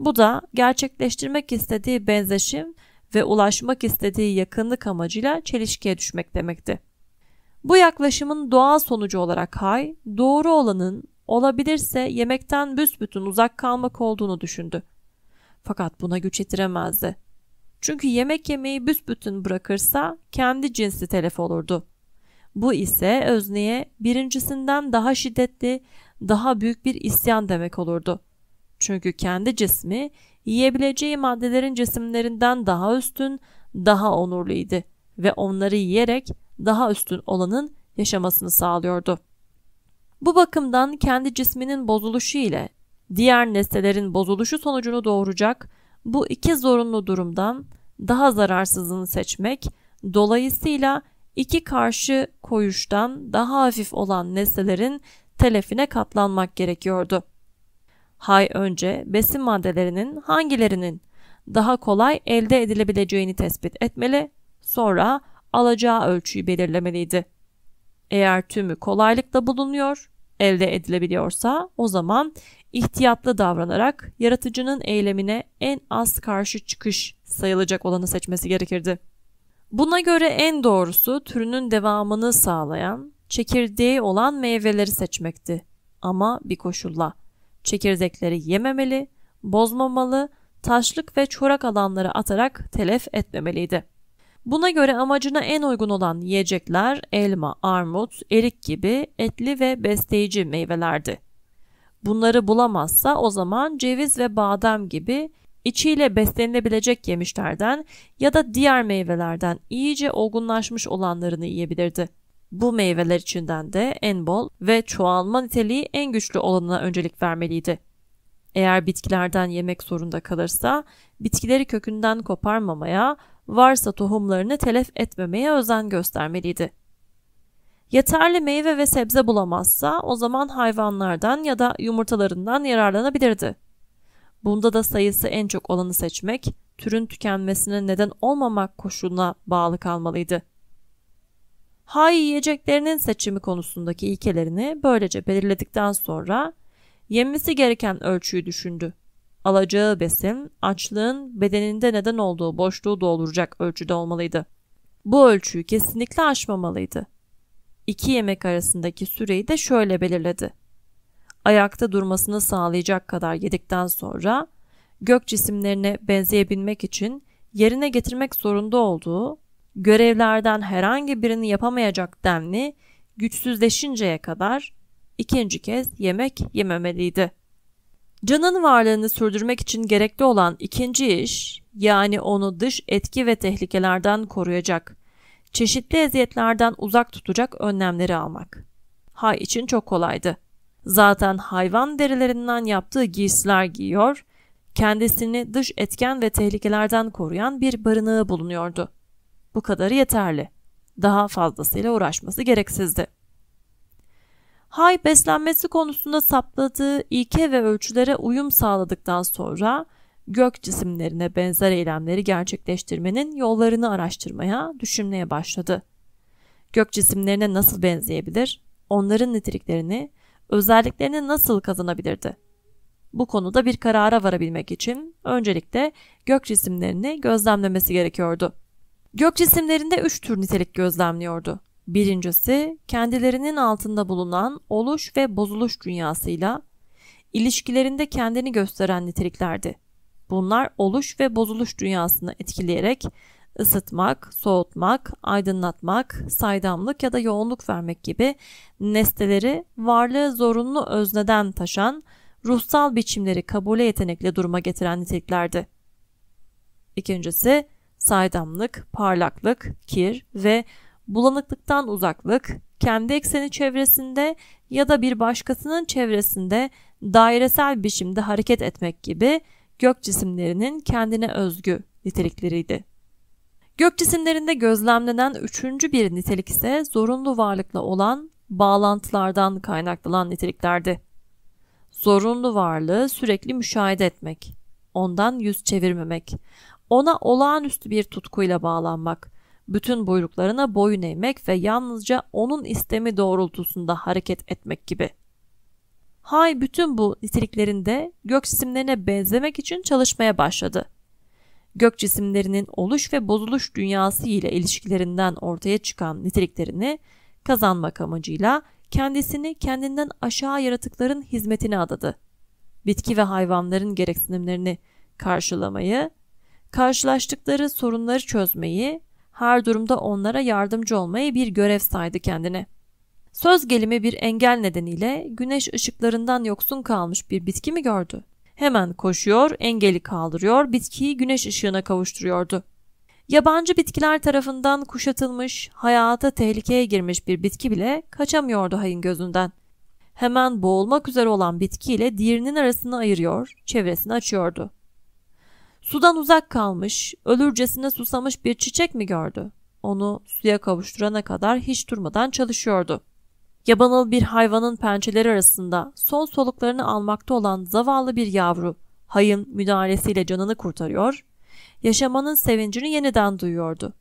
Bu da gerçekleştirmek istediği benzeşim ve ulaşmak istediği yakınlık amacıyla çelişkiye düşmek demekti. Bu yaklaşımın doğal sonucu olarak Hay, doğru olanın olabilirse yemekten büsbütün uzak kalmak olduğunu düşündü. Fakat buna güç yetiremezdi. Çünkü yemek yemeyi büsbütün bırakırsa kendi cinsi telef olurdu. Bu ise özneye birincisinden daha şiddetli, daha büyük bir isyan demek olurdu. Çünkü kendi cismi yiyebileceği maddelerin cisimlerinden daha üstün, daha onurluydu ve onları yiyerek daha üstün olanın yaşamasını sağlıyordu. Bu bakımdan kendi cisminin bozuluşu ile diğer nesnelerin bozuluşu sonucunu doğuracak bu iki zorunlu durumdan daha zararsızını seçmek dolayısıyla iki karşı koyuştan daha hafif olan nesnelerin telefine katlanmak gerekiyordu. Hay önce besin maddelerinin hangilerinin daha kolay elde edilebileceğini tespit etmeli, sonra alacağı ölçüyü belirlemeliydi. Eğer tümü kolaylıkla bulunuyor, elde edilebiliyorsa o zaman ihtiyatlı davranarak yaratıcının eylemine en az karşı çıkış sayılacak olanı seçmesi gerekirdi. Buna göre en doğrusu türünün devamını sağlayan, çekirdeği olan meyveleri seçmekti. Ama bir koşulla çekirdekleri yememeli, bozmamalı, taşlık ve çorak alanları atarak telef etmemeliydi. Buna göre amacına en uygun olan yiyecekler elma, armut, erik gibi etli ve besleyici meyvelerdi. Bunları bulamazsa o zaman ceviz ve badem gibi içiyle beslenilebilecek yemişlerden ya da diğer meyvelerden iyice olgunlaşmış olanlarını yiyebilirdi. Bu meyveler içinden de en bol ve çoğalma niteliği en güçlü olanına öncelik vermeliydi. Eğer bitkilerden yemek zorunda kalırsa bitkileri kökünden koparmamaya, varsa tohumlarını telef etmemeye özen göstermeliydi. Yeterli meyve ve sebze bulamazsa o zaman hayvanlardan ya da yumurtalarından yararlanabilirdi. Bunda da sayısı en çok olanı seçmek, türün tükenmesine neden olmamak koşuluna bağlı kalmalıydı. Hay yiyeceklerinin seçimi konusundaki ilkelerini böylece belirledikten sonra yemesi gereken ölçüyü düşündü. Alacağı besin açlığın bedeninde neden olduğu boşluğu dolduracak ölçüde olmalıydı. Bu ölçüyü kesinlikle aşmamalıydı. İki yemek arasındaki süreyi de şöyle belirledi. Ayakta durmasını sağlayacak kadar yedikten sonra gök cisimlerine benzeyebilmek için yerine getirmek zorunda olduğu görevlerden herhangi birini yapamayacak denli güçsüzleşinceye kadar ikinci kez yemek yememeliydi. Canın varlığını sürdürmek için gerekli olan ikinci iş, yani onu dış etki ve tehlikelerden koruyacak, çeşitli eziyetlerden uzak tutacak önlemleri almak. Hay için çok kolaydı. Zaten hayvan derilerinden yaptığı giysiler giyiyor, kendisini dış etken ve tehlikelerden koruyan bir barınağı bulunuyordu. Bu kadarı yeterli. Daha fazlasıyla uğraşması gereksizdi. Hay beslenmesi konusunda sapladığı ilke ve ölçülere uyum sağladıktan sonra gök cisimlerine benzer eylemleri gerçekleştirmenin yollarını araştırmaya, düşünmeye başladı. Gök cisimlerine nasıl benzeyebilir? Onların niteliklerini, özelliklerini nasıl kazanabilirdi? Bu konuda bir karara varabilmek için öncelikle gök cisimlerini gözlemlemesi gerekiyordu. Gök cisimlerinde üç tür nitelik gözlemliyordu. Birincisi kendilerinin altında bulunan oluş ve bozuluş dünyasıyla ilişkilerinde kendini gösteren niteliklerdi. Bunlar oluş ve bozuluş dünyasını etkileyerek ısıtmak, soğutmak, aydınlatmak, saydamlık ya da yoğunluk vermek gibi nesneleri varlığı zorunlu özneden taşan ruhsal biçimleri kabule yetenekle duruma getiren niteliklerdi. İkincisi, saydamlık, parlaklık, kir ve bulanıklıktan uzaklık, kendi ekseni çevresinde ya da bir başkasının çevresinde dairesel biçimde hareket etmek gibi gök cisimlerinin kendine özgü nitelikleriydi. Gök cisimlerinde gözlemlenen üçüncü bir nitelik ise zorunlu varlıkla olan bağlantılardan kaynaklanan niteliklerdi. Zorunlu varlığı sürekli müşahede etmek, ondan yüz çevirmemek, ona olağanüstü bir tutkuyla bağlanmak, bütün buyruklarına boyun eğmek ve yalnızca onun istemi doğrultusunda hareket etmek gibi. Hay bütün bu niteliklerinde gök cisimlerine benzemek için çalışmaya başladı. Gök cisimlerinin oluş ve bozuluş dünyası ile ilişkilerinden ortaya çıkan niteliklerini kazanmak amacıyla kendisini kendinden aşağı yaratıkların hizmetine adadı. Bitki ve hayvanların gereksinimlerini karşılamayı, Karşılaştıkları sorunları çözmeyi, her durumda onlara yardımcı olmayı bir görev saydı kendine. Söz gelimi bir engel nedeniyle güneş ışıklarından yoksun kalmış bir bitki mi gördü? Hemen koşuyor, engeli kaldırıyor, bitkiyi güneş ışığına kavuşturuyordu. Yabancı bitkiler tarafından kuşatılmış, hayata tehlikeye girmiş bir bitki bile kaçamıyordu hayın gözünden. Hemen boğulmak üzere olan bitkiyle diğerinin arasını ayırıyor, çevresini açıyordu. Sudan uzak kalmış, ölürcesine susamış bir çiçek mi gördü? Onu suya kavuşturana kadar hiç durmadan çalışıyordu. Yabanıl bir hayvanın pençeleri arasında son soluklarını almakta olan zavallı bir yavru, hayın müdahalesiyle canını kurtarıyor, yaşamanın sevincini yeniden duyuyordu.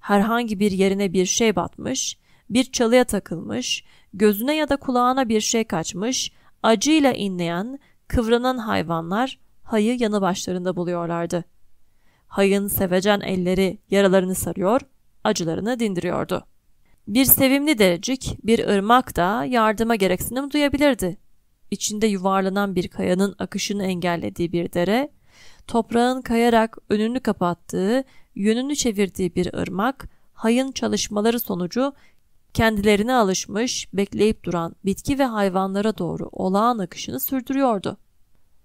Herhangi bir yerine bir şey batmış, bir çalıya takılmış, gözüne ya da kulağına bir şey kaçmış, acıyla inleyen, kıvranan hayvanlar Hay'ı yanı başlarında buluyorlardı. Hay'ın sevecen elleri yaralarını sarıyor, acılarını dindiriyordu. Bir sevimli derecik, bir ırmak da yardıma gereksinim duyabilirdi. İçinde yuvarlanan bir kayanın akışını engellediği bir dere, toprağın kayarak önünü kapattığı, yönünü çevirdiği bir ırmak, hayın çalışmaları sonucu kendilerine alışmış, bekleyip duran bitki ve hayvanlara doğru olağan akışını sürdürüyordu.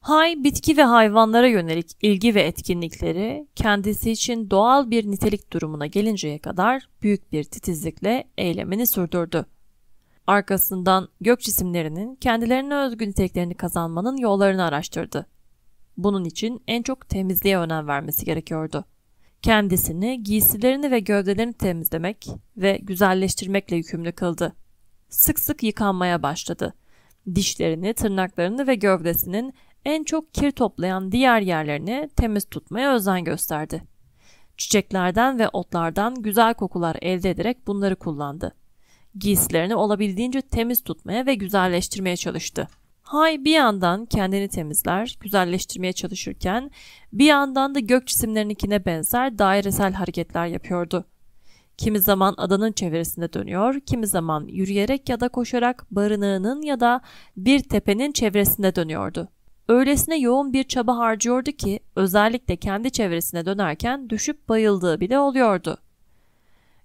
Hay, bitki ve hayvanlara yönelik ilgi ve etkinlikleri kendisi için doğal bir nitelik durumuna gelinceye kadar büyük bir titizlikle eylemini sürdürdü. Arkasından gök cisimlerinin kendilerine özgü niteliklerini kazanmanın yollarını araştırdı. Bunun için en çok temizliğe önem vermesi gerekiyordu. Kendisini giysilerini ve gövdelerini temizlemek ve güzelleştirmekle yükümlü kıldı. Sık sık yıkanmaya başladı. Dişlerini, tırnaklarını ve gövdesinin en çok kir toplayan diğer yerlerini temiz tutmaya özen gösterdi. Çiçeklerden ve otlardan güzel kokular elde ederek bunları kullandı. Giysilerini olabildiğince temiz tutmaya ve güzelleştirmeye çalıştı. Hay bir yandan kendini temizler, güzelleştirmeye çalışırken bir yandan da gök cisimlerininkine benzer dairesel hareketler yapıyordu. Kimi zaman adanın çevresinde dönüyor, kimi zaman yürüyerek ya da koşarak barınağının ya da bir tepenin çevresinde dönüyordu. Öylesine yoğun bir çaba harcıyordu ki özellikle kendi çevresine dönerken düşüp bayıldığı bile oluyordu.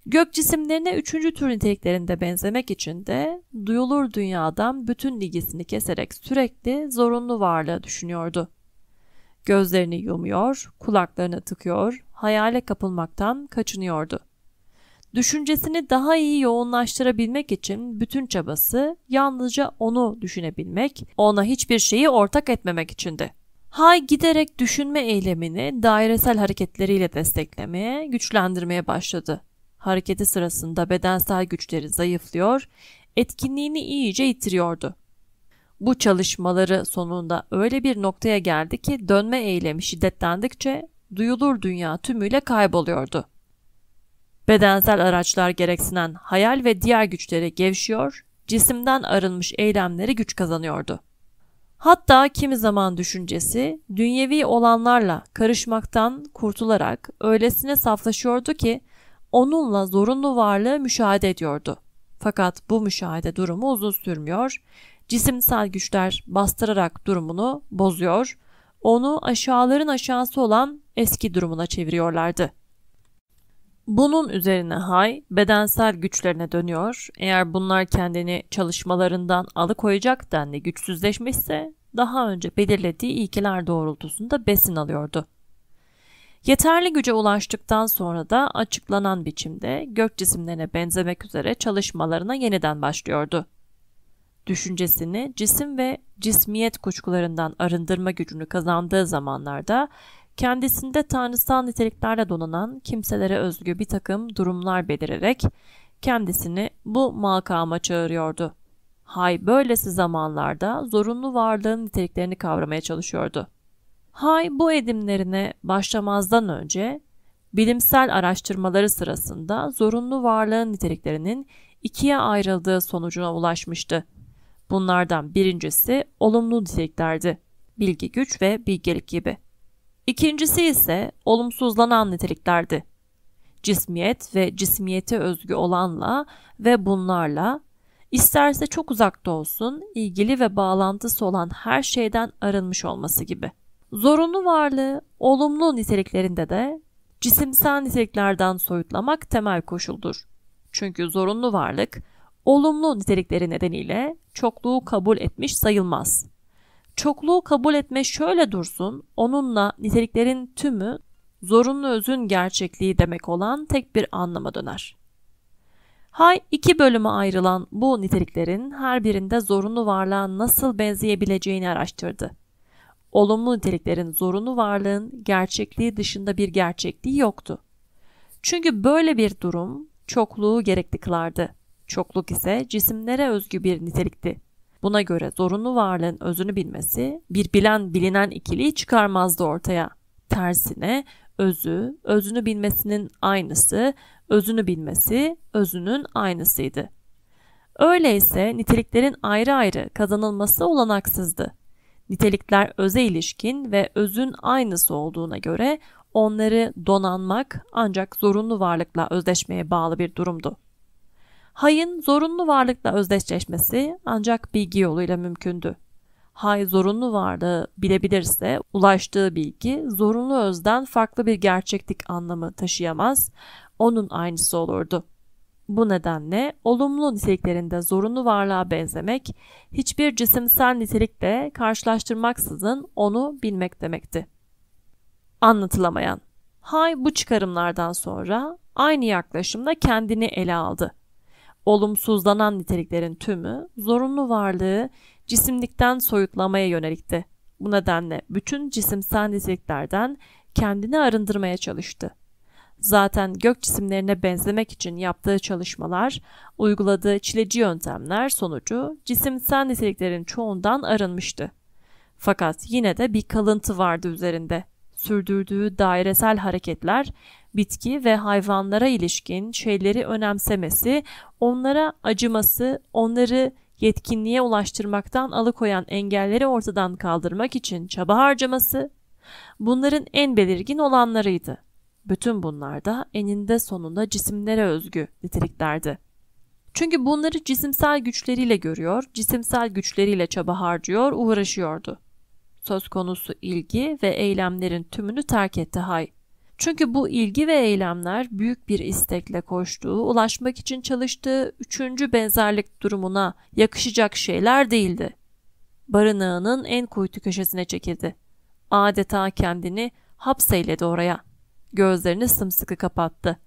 Gök cisimlerine üçüncü tür niteliklerinde benzemek için de duyulur dünyadan bütün ligisini keserek sürekli zorunlu varlığı düşünüyordu. Gözlerini yumuyor, kulaklarını tıkıyor, hayale kapılmaktan kaçınıyordu. Düşüncesini daha iyi yoğunlaştırabilmek için bütün çabası yalnızca onu düşünebilmek, ona hiçbir şeyi ortak etmemek içindi. Hay giderek düşünme eylemini dairesel hareketleriyle desteklemeye, güçlendirmeye başladı. Hareketi sırasında bedensel güçleri zayıflıyor, etkinliğini iyice yitiriyordu. Bu çalışmaları sonunda öyle bir noktaya geldi ki dönme eylemi şiddetlendikçe duyulur dünya tümüyle kayboluyordu. Bedensel araçlar gereksinen hayal ve diğer güçleri gevşiyor, cisimden arınmış eylemleri güç kazanıyordu. Hatta kimi zaman düşüncesi dünyevi olanlarla karışmaktan kurtularak öylesine saflaşıyordu ki onunla zorunlu varlığı müşahede ediyordu. Fakat bu müşahede durumu uzun sürmüyor, cisimsel güçler bastırarak durumunu bozuyor, onu aşağıların aşağısı olan eski durumuna çeviriyorlardı.'' Bunun üzerine Hay bedensel güçlerine dönüyor. Eğer bunlar kendini çalışmalarından alıkoyacak denli güçsüzleşmişse daha önce belirlediği ilkeler doğrultusunda besin alıyordu. Yeterli güce ulaştıktan sonra da açıklanan biçimde gök cisimlerine benzemek üzere çalışmalarına yeniden başlıyordu. Düşüncesini cisim ve cismiyet kuşkularından arındırma gücünü kazandığı zamanlarda kendisinde tanrısal niteliklerle donanan kimselere özgü bir takım durumlar belirerek kendisini bu makama çağırıyordu. Hay böylesi zamanlarda zorunlu varlığın niteliklerini kavramaya çalışıyordu. Hay bu edimlerine başlamazdan önce bilimsel araştırmaları sırasında zorunlu varlığın niteliklerinin ikiye ayrıldığı sonucuna ulaşmıştı. Bunlardan birincisi olumlu niteliklerdi. Bilgi güç ve bilgelik gibi. İkincisi ise olumsuzlanan niteliklerdi. Cismiyet ve cismiyete özgü olanla ve bunlarla isterse çok uzakta olsun ilgili ve bağlantısı olan her şeyden arınmış olması gibi. Zorunlu varlığı olumlu niteliklerinde de cisimsel niteliklerden soyutlamak temel koşuldur. Çünkü zorunlu varlık olumlu nitelikleri nedeniyle çokluğu kabul etmiş sayılmaz. Çokluğu kabul etme şöyle dursun, onunla niteliklerin tümü zorunlu özün gerçekliği demek olan tek bir anlama döner. Hay iki bölüme ayrılan bu niteliklerin her birinde zorunlu varlığa nasıl benzeyebileceğini araştırdı. Olumlu niteliklerin zorunlu varlığın gerçekliği dışında bir gerçekliği yoktu. Çünkü böyle bir durum çokluğu gerekli kılardı. Çokluk ise cisimlere özgü bir nitelikti. Buna göre zorunlu varlığın özünü bilmesi bir bilen bilinen ikiliyi çıkarmazdı ortaya. Tersine özü, özünü bilmesinin aynısı, özünü bilmesi özünün aynısıydı. Öyleyse niteliklerin ayrı ayrı kazanılması olanaksızdı. Nitelikler öze ilişkin ve özün aynısı olduğuna göre onları donanmak ancak zorunlu varlıkla özdeşmeye bağlı bir durumdu. Hay'ın zorunlu varlıkla özdeşleşmesi ancak bilgi yoluyla mümkündü. Hay zorunlu varlığı bilebilirse ulaştığı bilgi zorunlu özden farklı bir gerçeklik anlamı taşıyamaz, onun aynısı olurdu. Bu nedenle olumlu niteliklerinde zorunlu varlığa benzemek, hiçbir cisimsel nitelikle karşılaştırmaksızın onu bilmek demekti. Anlatılamayan Hay bu çıkarımlardan sonra aynı yaklaşımda kendini ele aldı olumsuzlanan niteliklerin tümü zorunlu varlığı cisimlikten soyutlamaya yönelikti. Bu nedenle bütün cisimsel niteliklerden kendini arındırmaya çalıştı. Zaten gök cisimlerine benzemek için yaptığı çalışmalar, uyguladığı çileci yöntemler sonucu cisimsel niteliklerin çoğundan arınmıştı. Fakat yine de bir kalıntı vardı üzerinde. Sürdürdüğü dairesel hareketler bitki ve hayvanlara ilişkin şeyleri önemsemesi, onlara acıması, onları yetkinliğe ulaştırmaktan alıkoyan engelleri ortadan kaldırmak için çaba harcaması bunların en belirgin olanlarıydı. Bütün bunlar da eninde sonunda cisimlere özgü niteliklerdi. Çünkü bunları cisimsel güçleriyle görüyor, cisimsel güçleriyle çaba harcıyor, uğraşıyordu. Söz konusu ilgi ve eylemlerin tümünü terk etti Hay. Çünkü bu ilgi ve eylemler büyük bir istekle koştuğu, ulaşmak için çalıştığı üçüncü benzerlik durumuna yakışacak şeyler değildi. Barınağının en kuytu köşesine çekildi. Adeta kendini hapseyledi oraya. Gözlerini sımsıkı kapattı.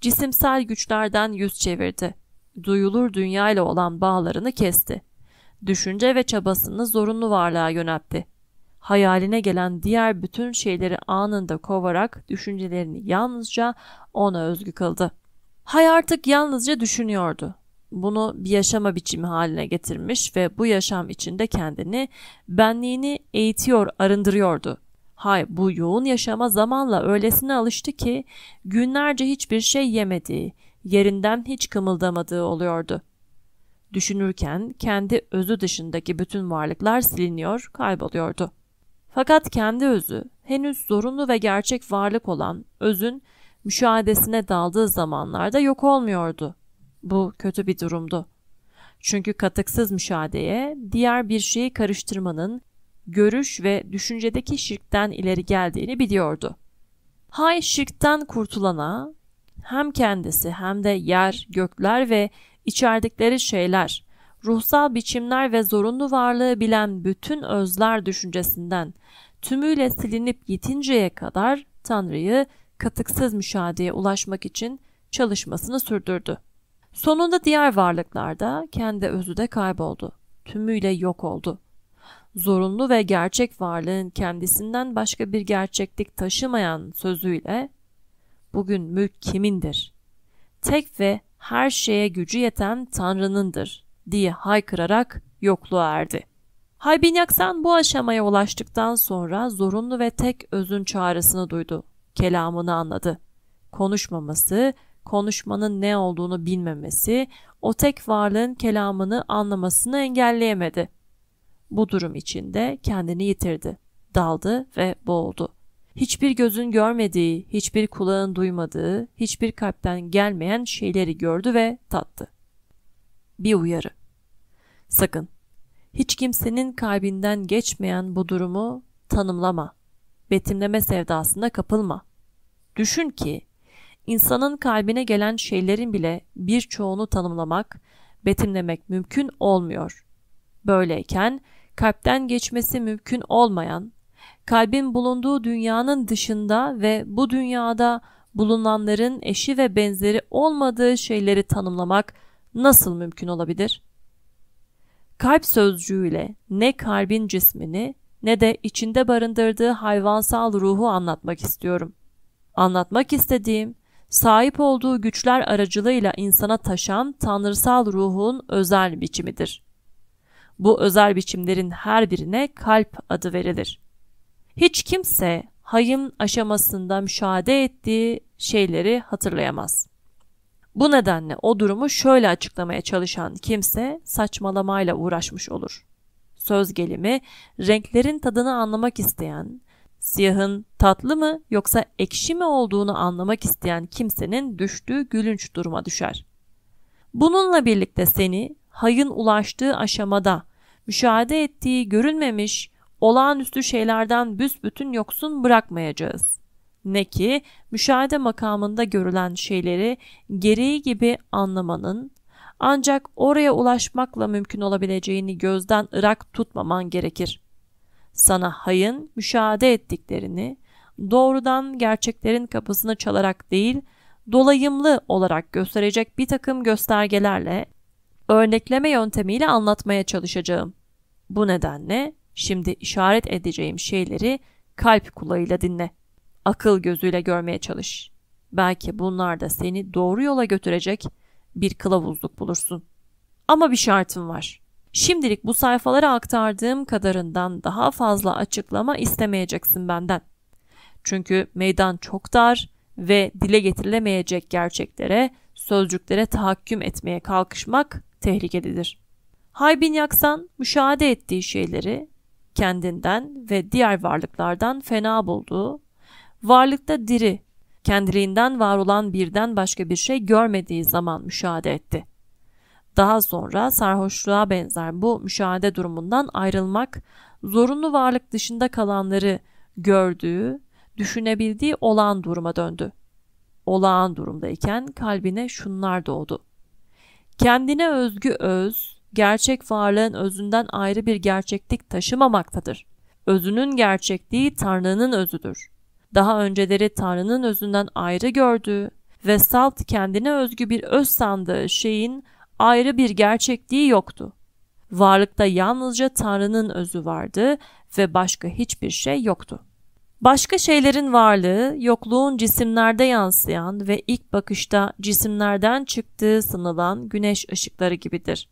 Cisimsel güçlerden yüz çevirdi. Duyulur dünyayla olan bağlarını kesti. Düşünce ve çabasını zorunlu varlığa yöneltti hayaline gelen diğer bütün şeyleri anında kovarak düşüncelerini yalnızca ona özgü kıldı. Hay artık yalnızca düşünüyordu. Bunu bir yaşama biçimi haline getirmiş ve bu yaşam içinde kendini, benliğini eğitiyor, arındırıyordu. Hay bu yoğun yaşama zamanla öylesine alıştı ki günlerce hiçbir şey yemediği, yerinden hiç kımıldamadığı oluyordu. Düşünürken kendi özü dışındaki bütün varlıklar siliniyor, kayboluyordu.'' Fakat kendi özü henüz zorunlu ve gerçek varlık olan özün müşahedesine daldığı zamanlarda yok olmuyordu. Bu kötü bir durumdu. Çünkü katıksız müşahedeye diğer bir şeyi karıştırmanın görüş ve düşüncedeki şirkten ileri geldiğini biliyordu. Hay şirkten kurtulana hem kendisi hem de yer, gökler ve içerdikleri şeyler ruhsal biçimler ve zorunlu varlığı bilen bütün özler düşüncesinden tümüyle silinip yitinceye kadar Tanrı'yı katıksız müşahedeye ulaşmak için çalışmasını sürdürdü. Sonunda diğer varlıklarda kendi özü de kayboldu. Tümüyle yok oldu. Zorunlu ve gerçek varlığın kendisinden başka bir gerçeklik taşımayan sözüyle bugün mülk kimindir? Tek ve her şeye gücü yeten Tanrı'nındır diye haykırarak yokluğa erdi. Haybin bu aşamaya ulaştıktan sonra zorunlu ve tek özün çağrısını duydu. Kelamını anladı. Konuşmaması, konuşmanın ne olduğunu bilmemesi, o tek varlığın kelamını anlamasını engelleyemedi. Bu durum içinde kendini yitirdi, daldı ve boğuldu. Hiçbir gözün görmediği, hiçbir kulağın duymadığı, hiçbir kalpten gelmeyen şeyleri gördü ve tattı. Bir uyarı. Sakın hiç kimsenin kalbinden geçmeyen bu durumu tanımlama. Betimleme sevdasına kapılma. Düşün ki insanın kalbine gelen şeylerin bile birçoğunu tanımlamak, betimlemek mümkün olmuyor. Böyleyken kalpten geçmesi mümkün olmayan, kalbin bulunduğu dünyanın dışında ve bu dünyada bulunanların eşi ve benzeri olmadığı şeyleri tanımlamak nasıl mümkün olabilir? Kalp sözcüğüyle ne kalbin cismini ne de içinde barındırdığı hayvansal ruhu anlatmak istiyorum. Anlatmak istediğim, sahip olduğu güçler aracılığıyla insana taşan tanrısal ruhun özel biçimidir. Bu özel biçimlerin her birine kalp adı verilir. Hiç kimse hayım aşamasında müşahede ettiği şeyleri hatırlayamaz. Bu nedenle o durumu şöyle açıklamaya çalışan kimse saçmalamayla uğraşmış olur. Söz gelimi renklerin tadını anlamak isteyen, siyahın tatlı mı yoksa ekşi mi olduğunu anlamak isteyen kimsenin düştüğü gülünç duruma düşer. Bununla birlikte seni hayın ulaştığı aşamada müşahede ettiği görülmemiş olağanüstü şeylerden büsbütün yoksun bırakmayacağız. Ne ki müşahede makamında görülen şeyleri gereği gibi anlamanın ancak oraya ulaşmakla mümkün olabileceğini gözden ırak tutmaman gerekir. Sana hayın müşahede ettiklerini doğrudan gerçeklerin kapısını çalarak değil, dolayımlı olarak gösterecek bir takım göstergelerle, örnekleme yöntemiyle anlatmaya çalışacağım. Bu nedenle şimdi işaret edeceğim şeyleri kalp kulağıyla dinle.'' Akıl gözüyle görmeye çalış. Belki bunlar da seni doğru yola götürecek bir kılavuzluk bulursun. Ama bir şartım var. Şimdilik bu sayfalara aktardığım kadarından daha fazla açıklama istemeyeceksin benden. Çünkü meydan çok dar ve dile getirilemeyecek gerçeklere, sözcüklere tahakküm etmeye kalkışmak tehlikelidir. Haybin Yaksan müşahede ettiği şeyleri kendinden ve diğer varlıklardan fena bulduğu varlıkta diri, kendiliğinden var olan birden başka bir şey görmediği zaman müşahede etti. Daha sonra sarhoşluğa benzer bu müşahede durumundan ayrılmak, zorunlu varlık dışında kalanları gördüğü, düşünebildiği olağan duruma döndü. Olağan durumdayken kalbine şunlar doğdu. Kendine özgü öz, gerçek varlığın özünden ayrı bir gerçeklik taşımamaktadır. Özünün gerçekliği Tanrı'nın özüdür daha önceleri Tanrı'nın özünden ayrı gördüğü ve salt kendine özgü bir öz sandığı şeyin ayrı bir gerçekliği yoktu. Varlıkta yalnızca Tanrı'nın özü vardı ve başka hiçbir şey yoktu. Başka şeylerin varlığı, yokluğun cisimlerde yansıyan ve ilk bakışta cisimlerden çıktığı sanılan güneş ışıkları gibidir.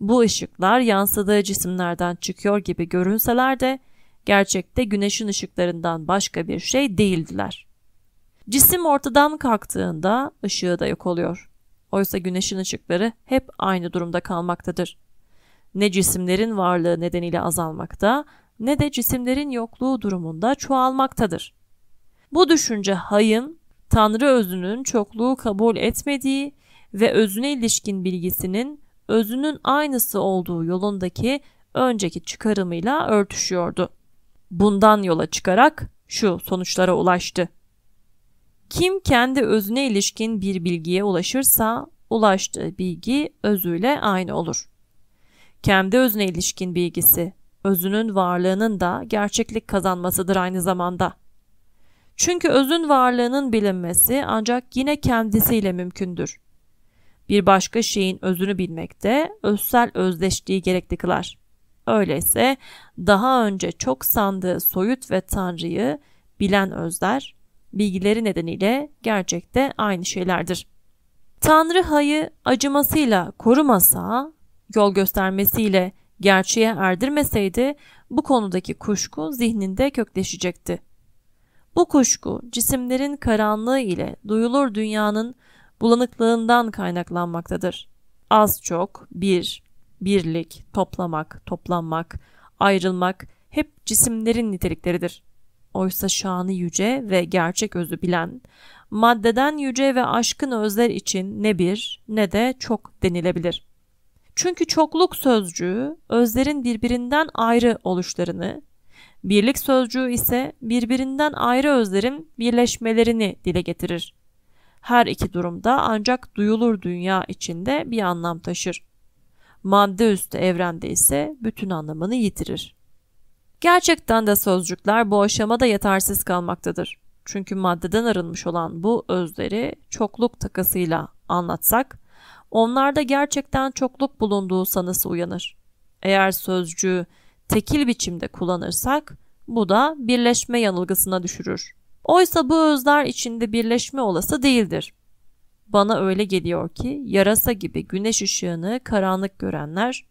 Bu ışıklar yansıdığı cisimlerden çıkıyor gibi görünseler de gerçekte güneşin ışıklarından başka bir şey değildiler. Cisim ortadan kalktığında ışığı da yok oluyor. Oysa güneşin ışıkları hep aynı durumda kalmaktadır. Ne cisimlerin varlığı nedeniyle azalmakta ne de cisimlerin yokluğu durumunda çoğalmaktadır. Bu düşünce hayın, Tanrı özünün çokluğu kabul etmediği ve özüne ilişkin bilgisinin özünün aynısı olduğu yolundaki önceki çıkarımıyla örtüşüyordu. Bundan yola çıkarak şu sonuçlara ulaştı. Kim kendi özüne ilişkin bir bilgiye ulaşırsa ulaştığı bilgi özüyle aynı olur. Kendi özüne ilişkin bilgisi özünün varlığının da gerçeklik kazanmasıdır aynı zamanda. Çünkü özün varlığının bilinmesi ancak yine kendisiyle mümkündür. Bir başka şeyin özünü bilmek de özsel özdeşliği gerekli kılar. Öyleyse daha önce çok sandığı soyut ve tanrıyı bilen özler, bilgileri nedeniyle gerçekte aynı şeylerdir. Tanrı hayı acımasıyla korumasa, yol göstermesiyle gerçeğe erdirmeseydi bu konudaki kuşku zihninde kökleşecekti. Bu kuşku cisimlerin karanlığı ile duyulur dünyanın bulanıklığından kaynaklanmaktadır. Az çok, bir, birlik, toplamak, toplanmak, ayrılmak hep cisimlerin nitelikleridir. Oysa şanı yüce ve gerçek özü bilen, maddeden yüce ve aşkın özler için ne bir ne de çok denilebilir. Çünkü çokluk sözcüğü özlerin birbirinden ayrı oluşlarını, birlik sözcüğü ise birbirinden ayrı özlerin birleşmelerini dile getirir. Her iki durumda ancak duyulur dünya içinde bir anlam taşır madde üstü evrende ise bütün anlamını yitirir. Gerçekten de sözcükler bu aşamada yetersiz kalmaktadır. Çünkü maddeden arınmış olan bu özleri çokluk takasıyla anlatsak, onlarda gerçekten çokluk bulunduğu sanısı uyanır. Eğer sözcüğü tekil biçimde kullanırsak, bu da birleşme yanılgısına düşürür. Oysa bu özler içinde birleşme olası değildir. Bana öyle geliyor ki yarasa gibi güneş ışığını karanlık görenler,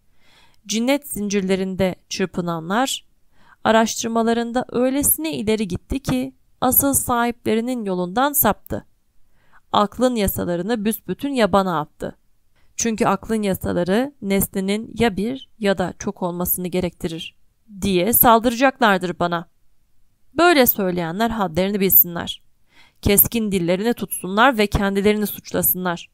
cinnet zincirlerinde çırpınanlar, araştırmalarında öylesine ileri gitti ki asıl sahiplerinin yolundan saptı. Aklın yasalarını büsbütün yabana attı. Çünkü aklın yasaları nesnenin ya bir ya da çok olmasını gerektirir diye saldıracaklardır bana. Böyle söyleyenler hadlerini bilsinler keskin dillerini tutsunlar ve kendilerini suçlasınlar.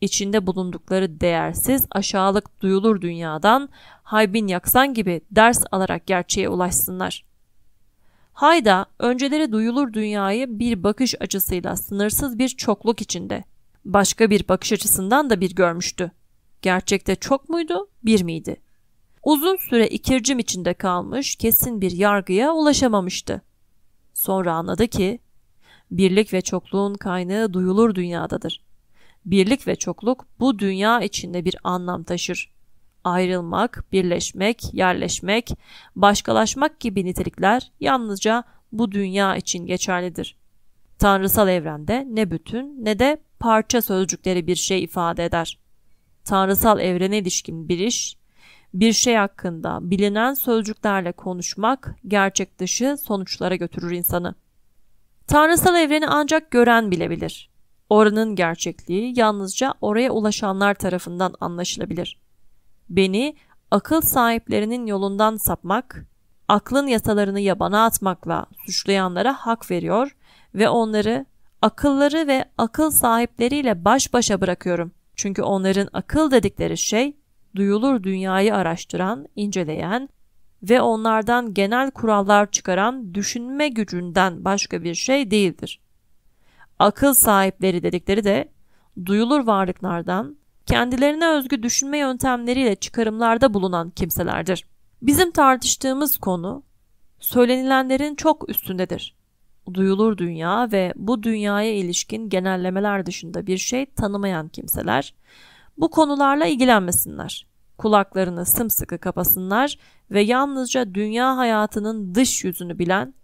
İçinde bulundukları değersiz, aşağılık duyulur dünyadan haybin yaksan gibi ders alarak gerçeğe ulaşsınlar. Hayda, önceleri duyulur dünyayı bir bakış açısıyla sınırsız bir çokluk içinde, başka bir bakış açısından da bir görmüştü. Gerçekte çok muydu, bir miydi? Uzun süre ikircim içinde kalmış, kesin bir yargıya ulaşamamıştı. Sonra anladı ki Birlik ve çokluğun kaynağı duyulur dünyadadır. Birlik ve çokluk bu dünya içinde bir anlam taşır. Ayrılmak, birleşmek, yerleşmek, başkalaşmak gibi nitelikler yalnızca bu dünya için geçerlidir. Tanrısal evrende ne bütün ne de parça sözcükleri bir şey ifade eder. Tanrısal evrene ilişkin bir iş, bir şey hakkında bilinen sözcüklerle konuşmak gerçek dışı sonuçlara götürür insanı. Tanrısal evreni ancak gören bilebilir. Oranın gerçekliği yalnızca oraya ulaşanlar tarafından anlaşılabilir. Beni akıl sahiplerinin yolundan sapmak, aklın yasalarını yabana atmakla suçlayanlara hak veriyor ve onları akılları ve akıl sahipleriyle baş başa bırakıyorum. Çünkü onların akıl dedikleri şey duyulur dünyayı araştıran, inceleyen, ve onlardan genel kurallar çıkaran düşünme gücünden başka bir şey değildir. Akıl sahipleri dedikleri de duyulur varlıklardan kendilerine özgü düşünme yöntemleriyle çıkarımlarda bulunan kimselerdir. Bizim tartıştığımız konu söylenilenlerin çok üstündedir. Duyulur dünya ve bu dünyaya ilişkin genellemeler dışında bir şey tanımayan kimseler bu konularla ilgilenmesinler kulaklarını sımsıkı kapasınlar ve yalnızca dünya hayatının dış yüzünü bilen,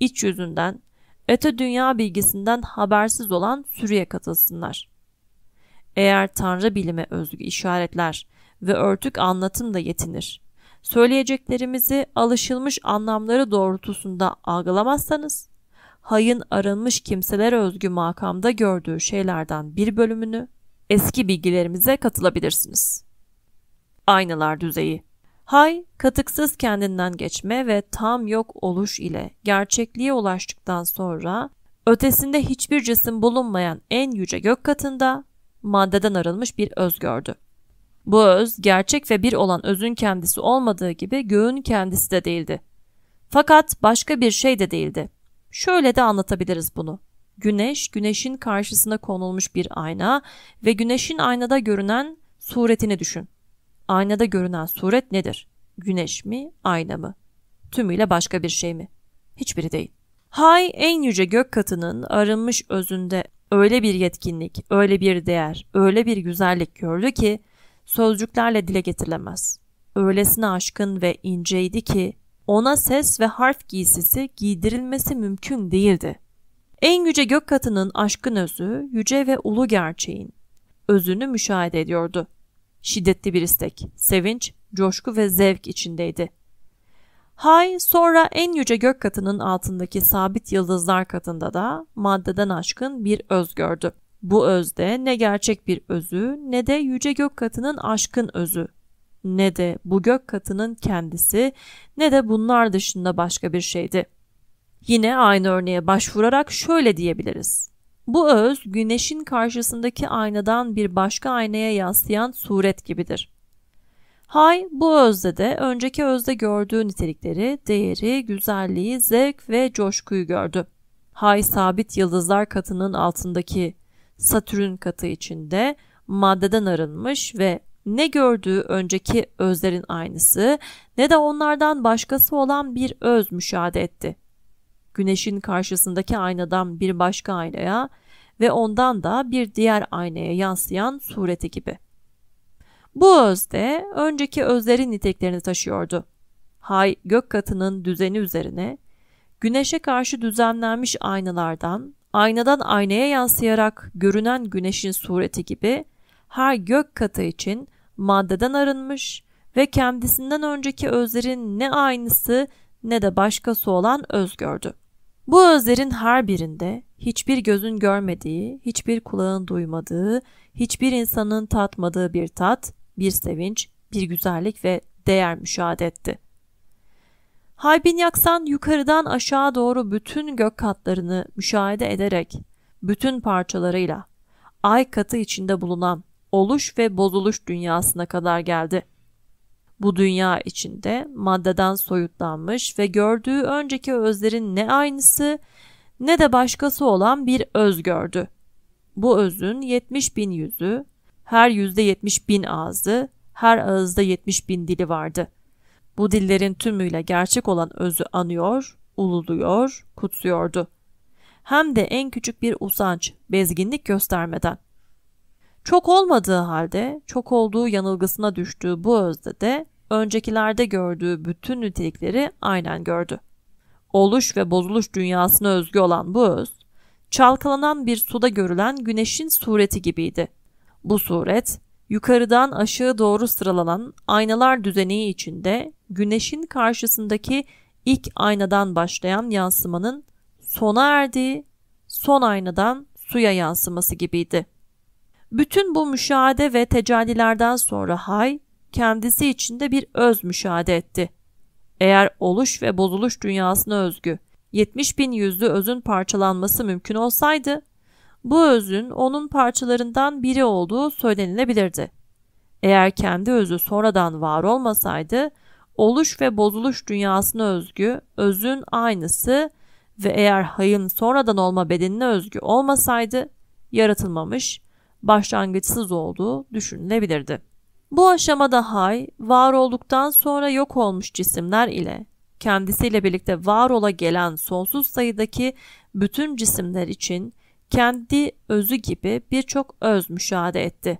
iç yüzünden, öte dünya bilgisinden habersiz olan sürüye katılsınlar. Eğer tanrı bilime özgü işaretler ve örtük anlatım da yetinir. Söyleyeceklerimizi alışılmış anlamları doğrultusunda algılamazsanız, hayın arınmış kimselere özgü makamda gördüğü şeylerden bir bölümünü eski bilgilerimize katılabilirsiniz.'' Aynalar düzeyi. Hay, katıksız kendinden geçme ve tam yok oluş ile gerçekliğe ulaştıktan sonra ötesinde hiçbir cisim bulunmayan en yüce gök katında maddeden arınmış bir öz gördü. Bu öz gerçek ve bir olan özün kendisi olmadığı gibi göğün kendisi de değildi. Fakat başka bir şey de değildi. Şöyle de anlatabiliriz bunu. Güneş, güneşin karşısına konulmuş bir ayna ve güneşin aynada görünen suretini düşün. Aynada görünen suret nedir? Güneş mi, ayna mı? Tümüyle başka bir şey mi? Hiçbiri değil. Hay en yüce gök katının arınmış özünde öyle bir yetkinlik, öyle bir değer, öyle bir güzellik gördü ki sözcüklerle dile getirilemez. Öylesine aşkın ve inceydi ki ona ses ve harf giysisi giydirilmesi mümkün değildi. En yüce gök katının aşkın özü, yüce ve ulu gerçeğin özünü müşahede ediyordu. Şiddetli bir istek, sevinç, coşku ve zevk içindeydi. Hay sonra en yüce gök katının altındaki sabit yıldızlar katında da maddeden aşkın bir öz gördü. Bu özde ne gerçek bir özü ne de yüce gök katının aşkın özü ne de bu gök katının kendisi ne de bunlar dışında başka bir şeydi. Yine aynı örneğe başvurarak şöyle diyebiliriz. Bu öz güneşin karşısındaki aynadan bir başka aynaya yansıyan suret gibidir. Hay bu özde de önceki özde gördüğü nitelikleri, değeri, güzelliği, zevk ve coşkuyu gördü. Hay sabit yıldızlar katının altındaki Satürn katı içinde maddeden arınmış ve ne gördüğü önceki özlerin aynısı ne de onlardan başkası olan bir öz müşahede etti güneşin karşısındaki aynadan bir başka aynaya ve ondan da bir diğer aynaya yansıyan sureti gibi. Bu özde önceki özlerin niteklerini taşıyordu. Hay gök katının düzeni üzerine güneşe karşı düzenlenmiş aynalardan, aynadan aynaya yansıyarak görünen güneşin sureti gibi her gök katı için maddeden arınmış ve kendisinden önceki özlerin ne aynısı ne de başkası olan öz gördü. Bu özlerin her birinde hiçbir gözün görmediği, hiçbir kulağın duymadığı, hiçbir insanın tatmadığı bir tat, bir sevinç, bir güzellik ve değer müşahede etti. Halbin Yaksan yukarıdan aşağı doğru bütün gök katlarını müşahede ederek, bütün parçalarıyla, ay katı içinde bulunan oluş ve bozuluş dünyasına kadar geldi.'' Bu dünya içinde maddeden soyutlanmış ve gördüğü önceki özlerin ne aynısı ne de başkası olan bir öz gördü. Bu özün 70 bin yüzü, her yüzde 70 bin ağzı, her ağızda 70 bin dili vardı. Bu dillerin tümüyle gerçek olan özü anıyor, ululuyor, kutsuyordu. Hem de en küçük bir usanç, bezginlik göstermeden.'' Çok olmadığı halde çok olduğu yanılgısına düştüğü bu özde de öncekilerde gördüğü bütün nitelikleri aynen gördü. Oluş ve bozuluş dünyasına özgü olan bu öz, çalkalanan bir suda görülen güneşin sureti gibiydi. Bu suret, yukarıdan aşağı doğru sıralanan aynalar düzeni içinde güneşin karşısındaki ilk aynadan başlayan yansımanın sona erdiği son aynadan suya yansıması gibiydi. Bütün bu müşahede ve tecellilerden sonra Hay kendisi içinde bir öz müşahede etti. Eğer oluş ve bozuluş dünyasına özgü 70 bin yüzlü özün parçalanması mümkün olsaydı, bu özün onun parçalarından biri olduğu söylenilebilirdi. Eğer kendi özü sonradan var olmasaydı, oluş ve bozuluş dünyasına özgü özün aynısı ve eğer hayın sonradan olma bedenine özgü olmasaydı, yaratılmamış, başlangıçsız olduğu düşünülebilirdi. Bu aşamada Hay, var olduktan sonra yok olmuş cisimler ile kendisiyle birlikte var ola gelen sonsuz sayıdaki bütün cisimler için kendi özü gibi birçok öz müşahede etti.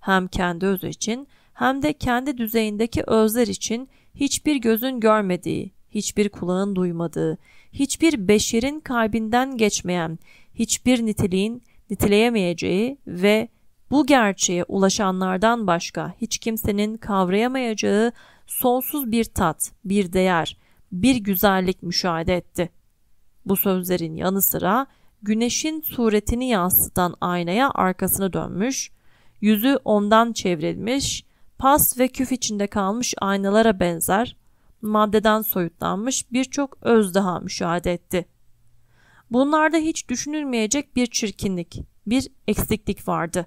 Hem kendi özü için hem de kendi düzeyindeki özler için hiçbir gözün görmediği, hiçbir kulağın duymadığı, hiçbir beşerin kalbinden geçmeyen, hiçbir niteliğin niteleyemeyeceği ve bu gerçeğe ulaşanlardan başka hiç kimsenin kavrayamayacağı sonsuz bir tat, bir değer, bir güzellik müşahede etti. Bu sözlerin yanı sıra güneşin suretini yansıtan aynaya arkasını dönmüş, yüzü ondan çevrilmiş, pas ve küf içinde kalmış aynalara benzer, maddeden soyutlanmış birçok öz daha müşahede etti.'' Bunlarda hiç düşünülmeyecek bir çirkinlik, bir eksiklik vardı.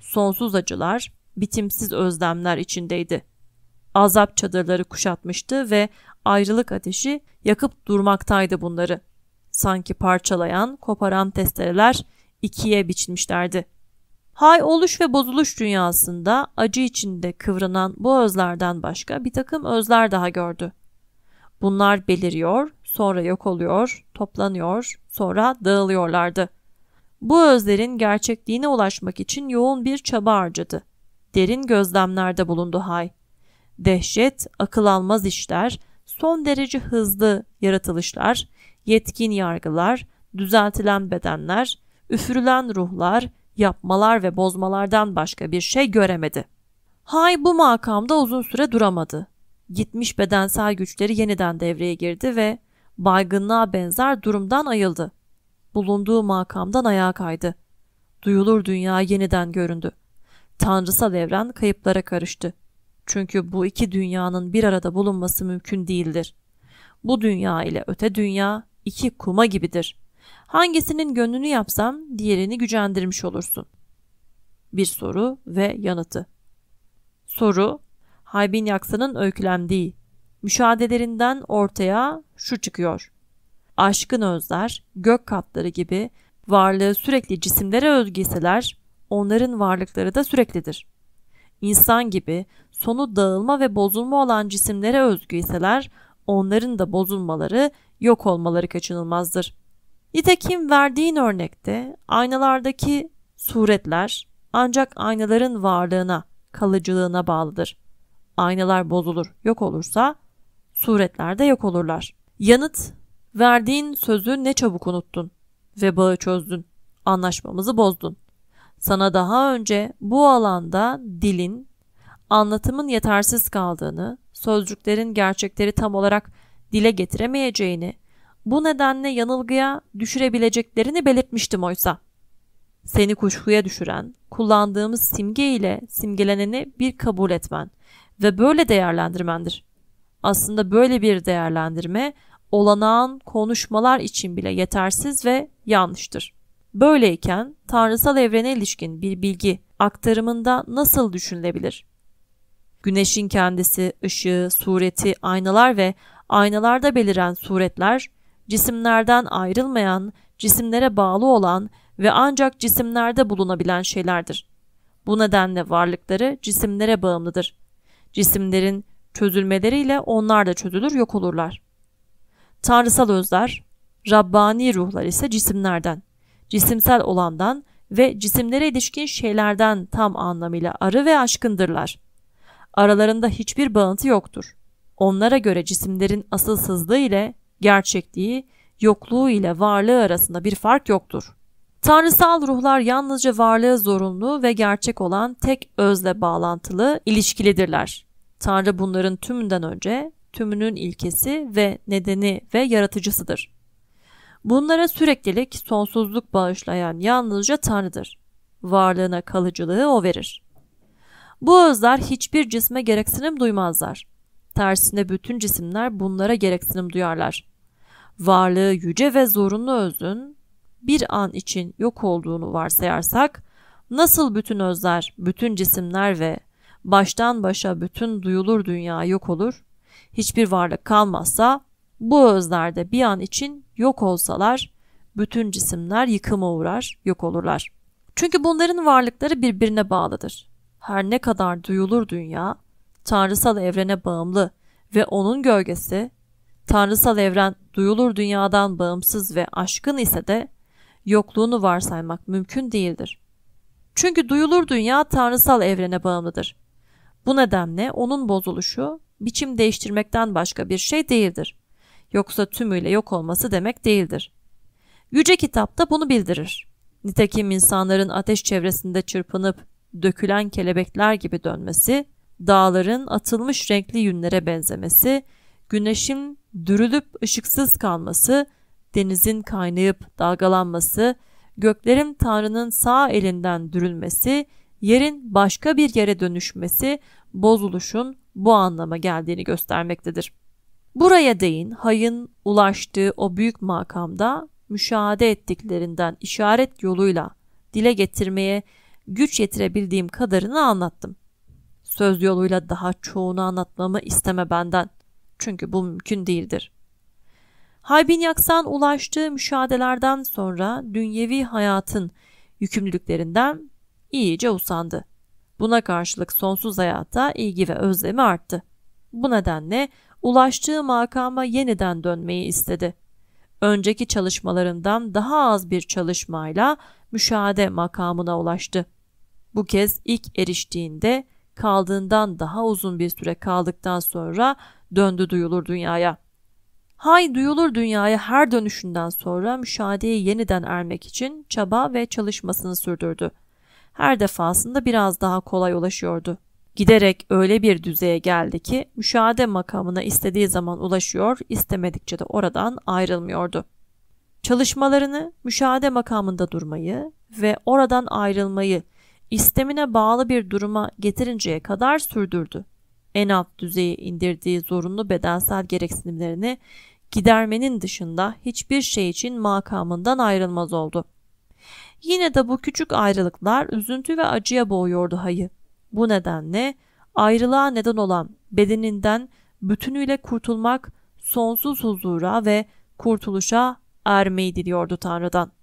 Sonsuz acılar, bitimsiz özlemler içindeydi. Azap çadırları kuşatmıştı ve ayrılık ateşi yakıp durmaktaydı bunları. Sanki parçalayan, koparan testereler ikiye biçilmişlerdi. Hay oluş ve bozuluş dünyasında acı içinde kıvranan bu özlerden başka bir takım özler daha gördü. Bunlar beliriyor, sonra yok oluyor, toplanıyor, sonra dağılıyorlardı. Bu özlerin gerçekliğine ulaşmak için yoğun bir çaba harcadı. Derin gözlemlerde bulundu Hay. Dehşet, akıl almaz işler, son derece hızlı yaratılışlar, yetkin yargılar, düzeltilen bedenler, üfürülen ruhlar, yapmalar ve bozmalardan başka bir şey göremedi. Hay bu makamda uzun süre duramadı. Gitmiş bedensel güçleri yeniden devreye girdi ve baygınlığa benzer durumdan ayıldı. Bulunduğu makamdan ayağa kaydı. Duyulur dünya yeniden göründü. Tanrısal evren kayıplara karıştı. Çünkü bu iki dünyanın bir arada bulunması mümkün değildir. Bu dünya ile öte dünya iki kuma gibidir. Hangisinin gönlünü yapsam diğerini gücendirmiş olursun. Bir soru ve yanıtı. Soru, Haybin Yaksa'nın öykülendiği müşahedelerinden ortaya şu çıkıyor. Aşkın özler, gök katları gibi varlığı sürekli cisimlere özgü onların varlıkları da süreklidir. İnsan gibi sonu dağılma ve bozulma olan cisimlere özgüyseler, onların da bozulmaları, yok olmaları kaçınılmazdır. Nitekim verdiğin örnekte aynalardaki suretler ancak aynaların varlığına, kalıcılığına bağlıdır. Aynalar bozulur, yok olursa suretlerde yok olurlar. Yanıt, verdiğin sözü ne çabuk unuttun ve bağı çözdün, anlaşmamızı bozdun. Sana daha önce bu alanda dilin, anlatımın yetersiz kaldığını, sözcüklerin gerçekleri tam olarak dile getiremeyeceğini, bu nedenle yanılgıya düşürebileceklerini belirtmiştim oysa. Seni kuşkuya düşüren, kullandığımız simge ile simgeleneni bir kabul etmen ve böyle değerlendirmendir. Aslında böyle bir değerlendirme olanağın konuşmalar için bile yetersiz ve yanlıştır. Böyleyken tanrısal evrene ilişkin bir bilgi aktarımında nasıl düşünülebilir? Güneşin kendisi, ışığı, sureti, aynalar ve aynalarda beliren suretler, cisimlerden ayrılmayan, cisimlere bağlı olan ve ancak cisimlerde bulunabilen şeylerdir. Bu nedenle varlıkları cisimlere bağımlıdır. Cisimlerin çözülmeleriyle onlar da çözülür yok olurlar. Tanrısal özler, Rabbani ruhlar ise cisimlerden, cisimsel olandan ve cisimlere ilişkin şeylerden tam anlamıyla arı ve aşkındırlar. Aralarında hiçbir bağıntı yoktur. Onlara göre cisimlerin asılsızlığı ile gerçekliği, yokluğu ile varlığı arasında bir fark yoktur. Tanrısal ruhlar yalnızca varlığı zorunlu ve gerçek olan tek özle bağlantılı ilişkilidirler. Tanrı bunların tümünden önce tümünün ilkesi ve nedeni ve yaratıcısıdır. Bunlara süreklilik, sonsuzluk bağışlayan yalnızca Tanrı'dır. Varlığına kalıcılığı O verir. Bu özler hiçbir cisme gereksinim duymazlar. Tersine bütün cisimler bunlara gereksinim duyarlar. Varlığı yüce ve zorunlu özün bir an için yok olduğunu varsayarsak, nasıl bütün özler, bütün cisimler ve baştan başa bütün duyulur dünya yok olur, hiçbir varlık kalmazsa bu özlerde bir an için yok olsalar bütün cisimler yıkıma uğrar, yok olurlar. Çünkü bunların varlıkları birbirine bağlıdır. Her ne kadar duyulur dünya, tanrısal evrene bağımlı ve onun gölgesi, tanrısal evren duyulur dünyadan bağımsız ve aşkın ise de yokluğunu varsaymak mümkün değildir. Çünkü duyulur dünya tanrısal evrene bağımlıdır bu nedenle onun bozuluşu biçim değiştirmekten başka bir şey değildir. Yoksa tümüyle yok olması demek değildir. Yüce kitap da bunu bildirir. Nitekim insanların ateş çevresinde çırpınıp dökülen kelebekler gibi dönmesi, dağların atılmış renkli yünlere benzemesi, güneşin dürülüp ışıksız kalması, denizin kaynayıp dalgalanması, göklerin Tanrı'nın sağ elinden dürülmesi, yerin başka bir yere dönüşmesi bozuluşun bu anlama geldiğini göstermektedir. Buraya değin hayın ulaştığı o büyük makamda müşahede ettiklerinden işaret yoluyla dile getirmeye güç yetirebildiğim kadarını anlattım. Söz yoluyla daha çoğunu anlatmamı isteme benden. Çünkü bu mümkün değildir. Haybin Yaksan ulaştığı müşahedelerden sonra dünyevi hayatın yükümlülüklerinden iyice usandı. Buna karşılık sonsuz hayata ilgi ve özlemi arttı. Bu nedenle ulaştığı makama yeniden dönmeyi istedi. Önceki çalışmalarından daha az bir çalışmayla müşahede makamına ulaştı. Bu kez ilk eriştiğinde kaldığından daha uzun bir süre kaldıktan sonra döndü duyulur dünyaya. Hay duyulur dünyaya her dönüşünden sonra müşahedeye yeniden ermek için çaba ve çalışmasını sürdürdü her defasında biraz daha kolay ulaşıyordu. Giderek öyle bir düzeye geldi ki müşahede makamına istediği zaman ulaşıyor, istemedikçe de oradan ayrılmıyordu. Çalışmalarını müşahede makamında durmayı ve oradan ayrılmayı istemine bağlı bir duruma getirinceye kadar sürdürdü. En alt düzeye indirdiği zorunlu bedensel gereksinimlerini gidermenin dışında hiçbir şey için makamından ayrılmaz oldu.'' Yine de bu küçük ayrılıklar üzüntü ve acıya boğuyordu hayı. Bu nedenle ayrılığa neden olan bedeninden bütünüyle kurtulmak sonsuz huzura ve kurtuluşa ermeyi diliyordu Tanrı'dan.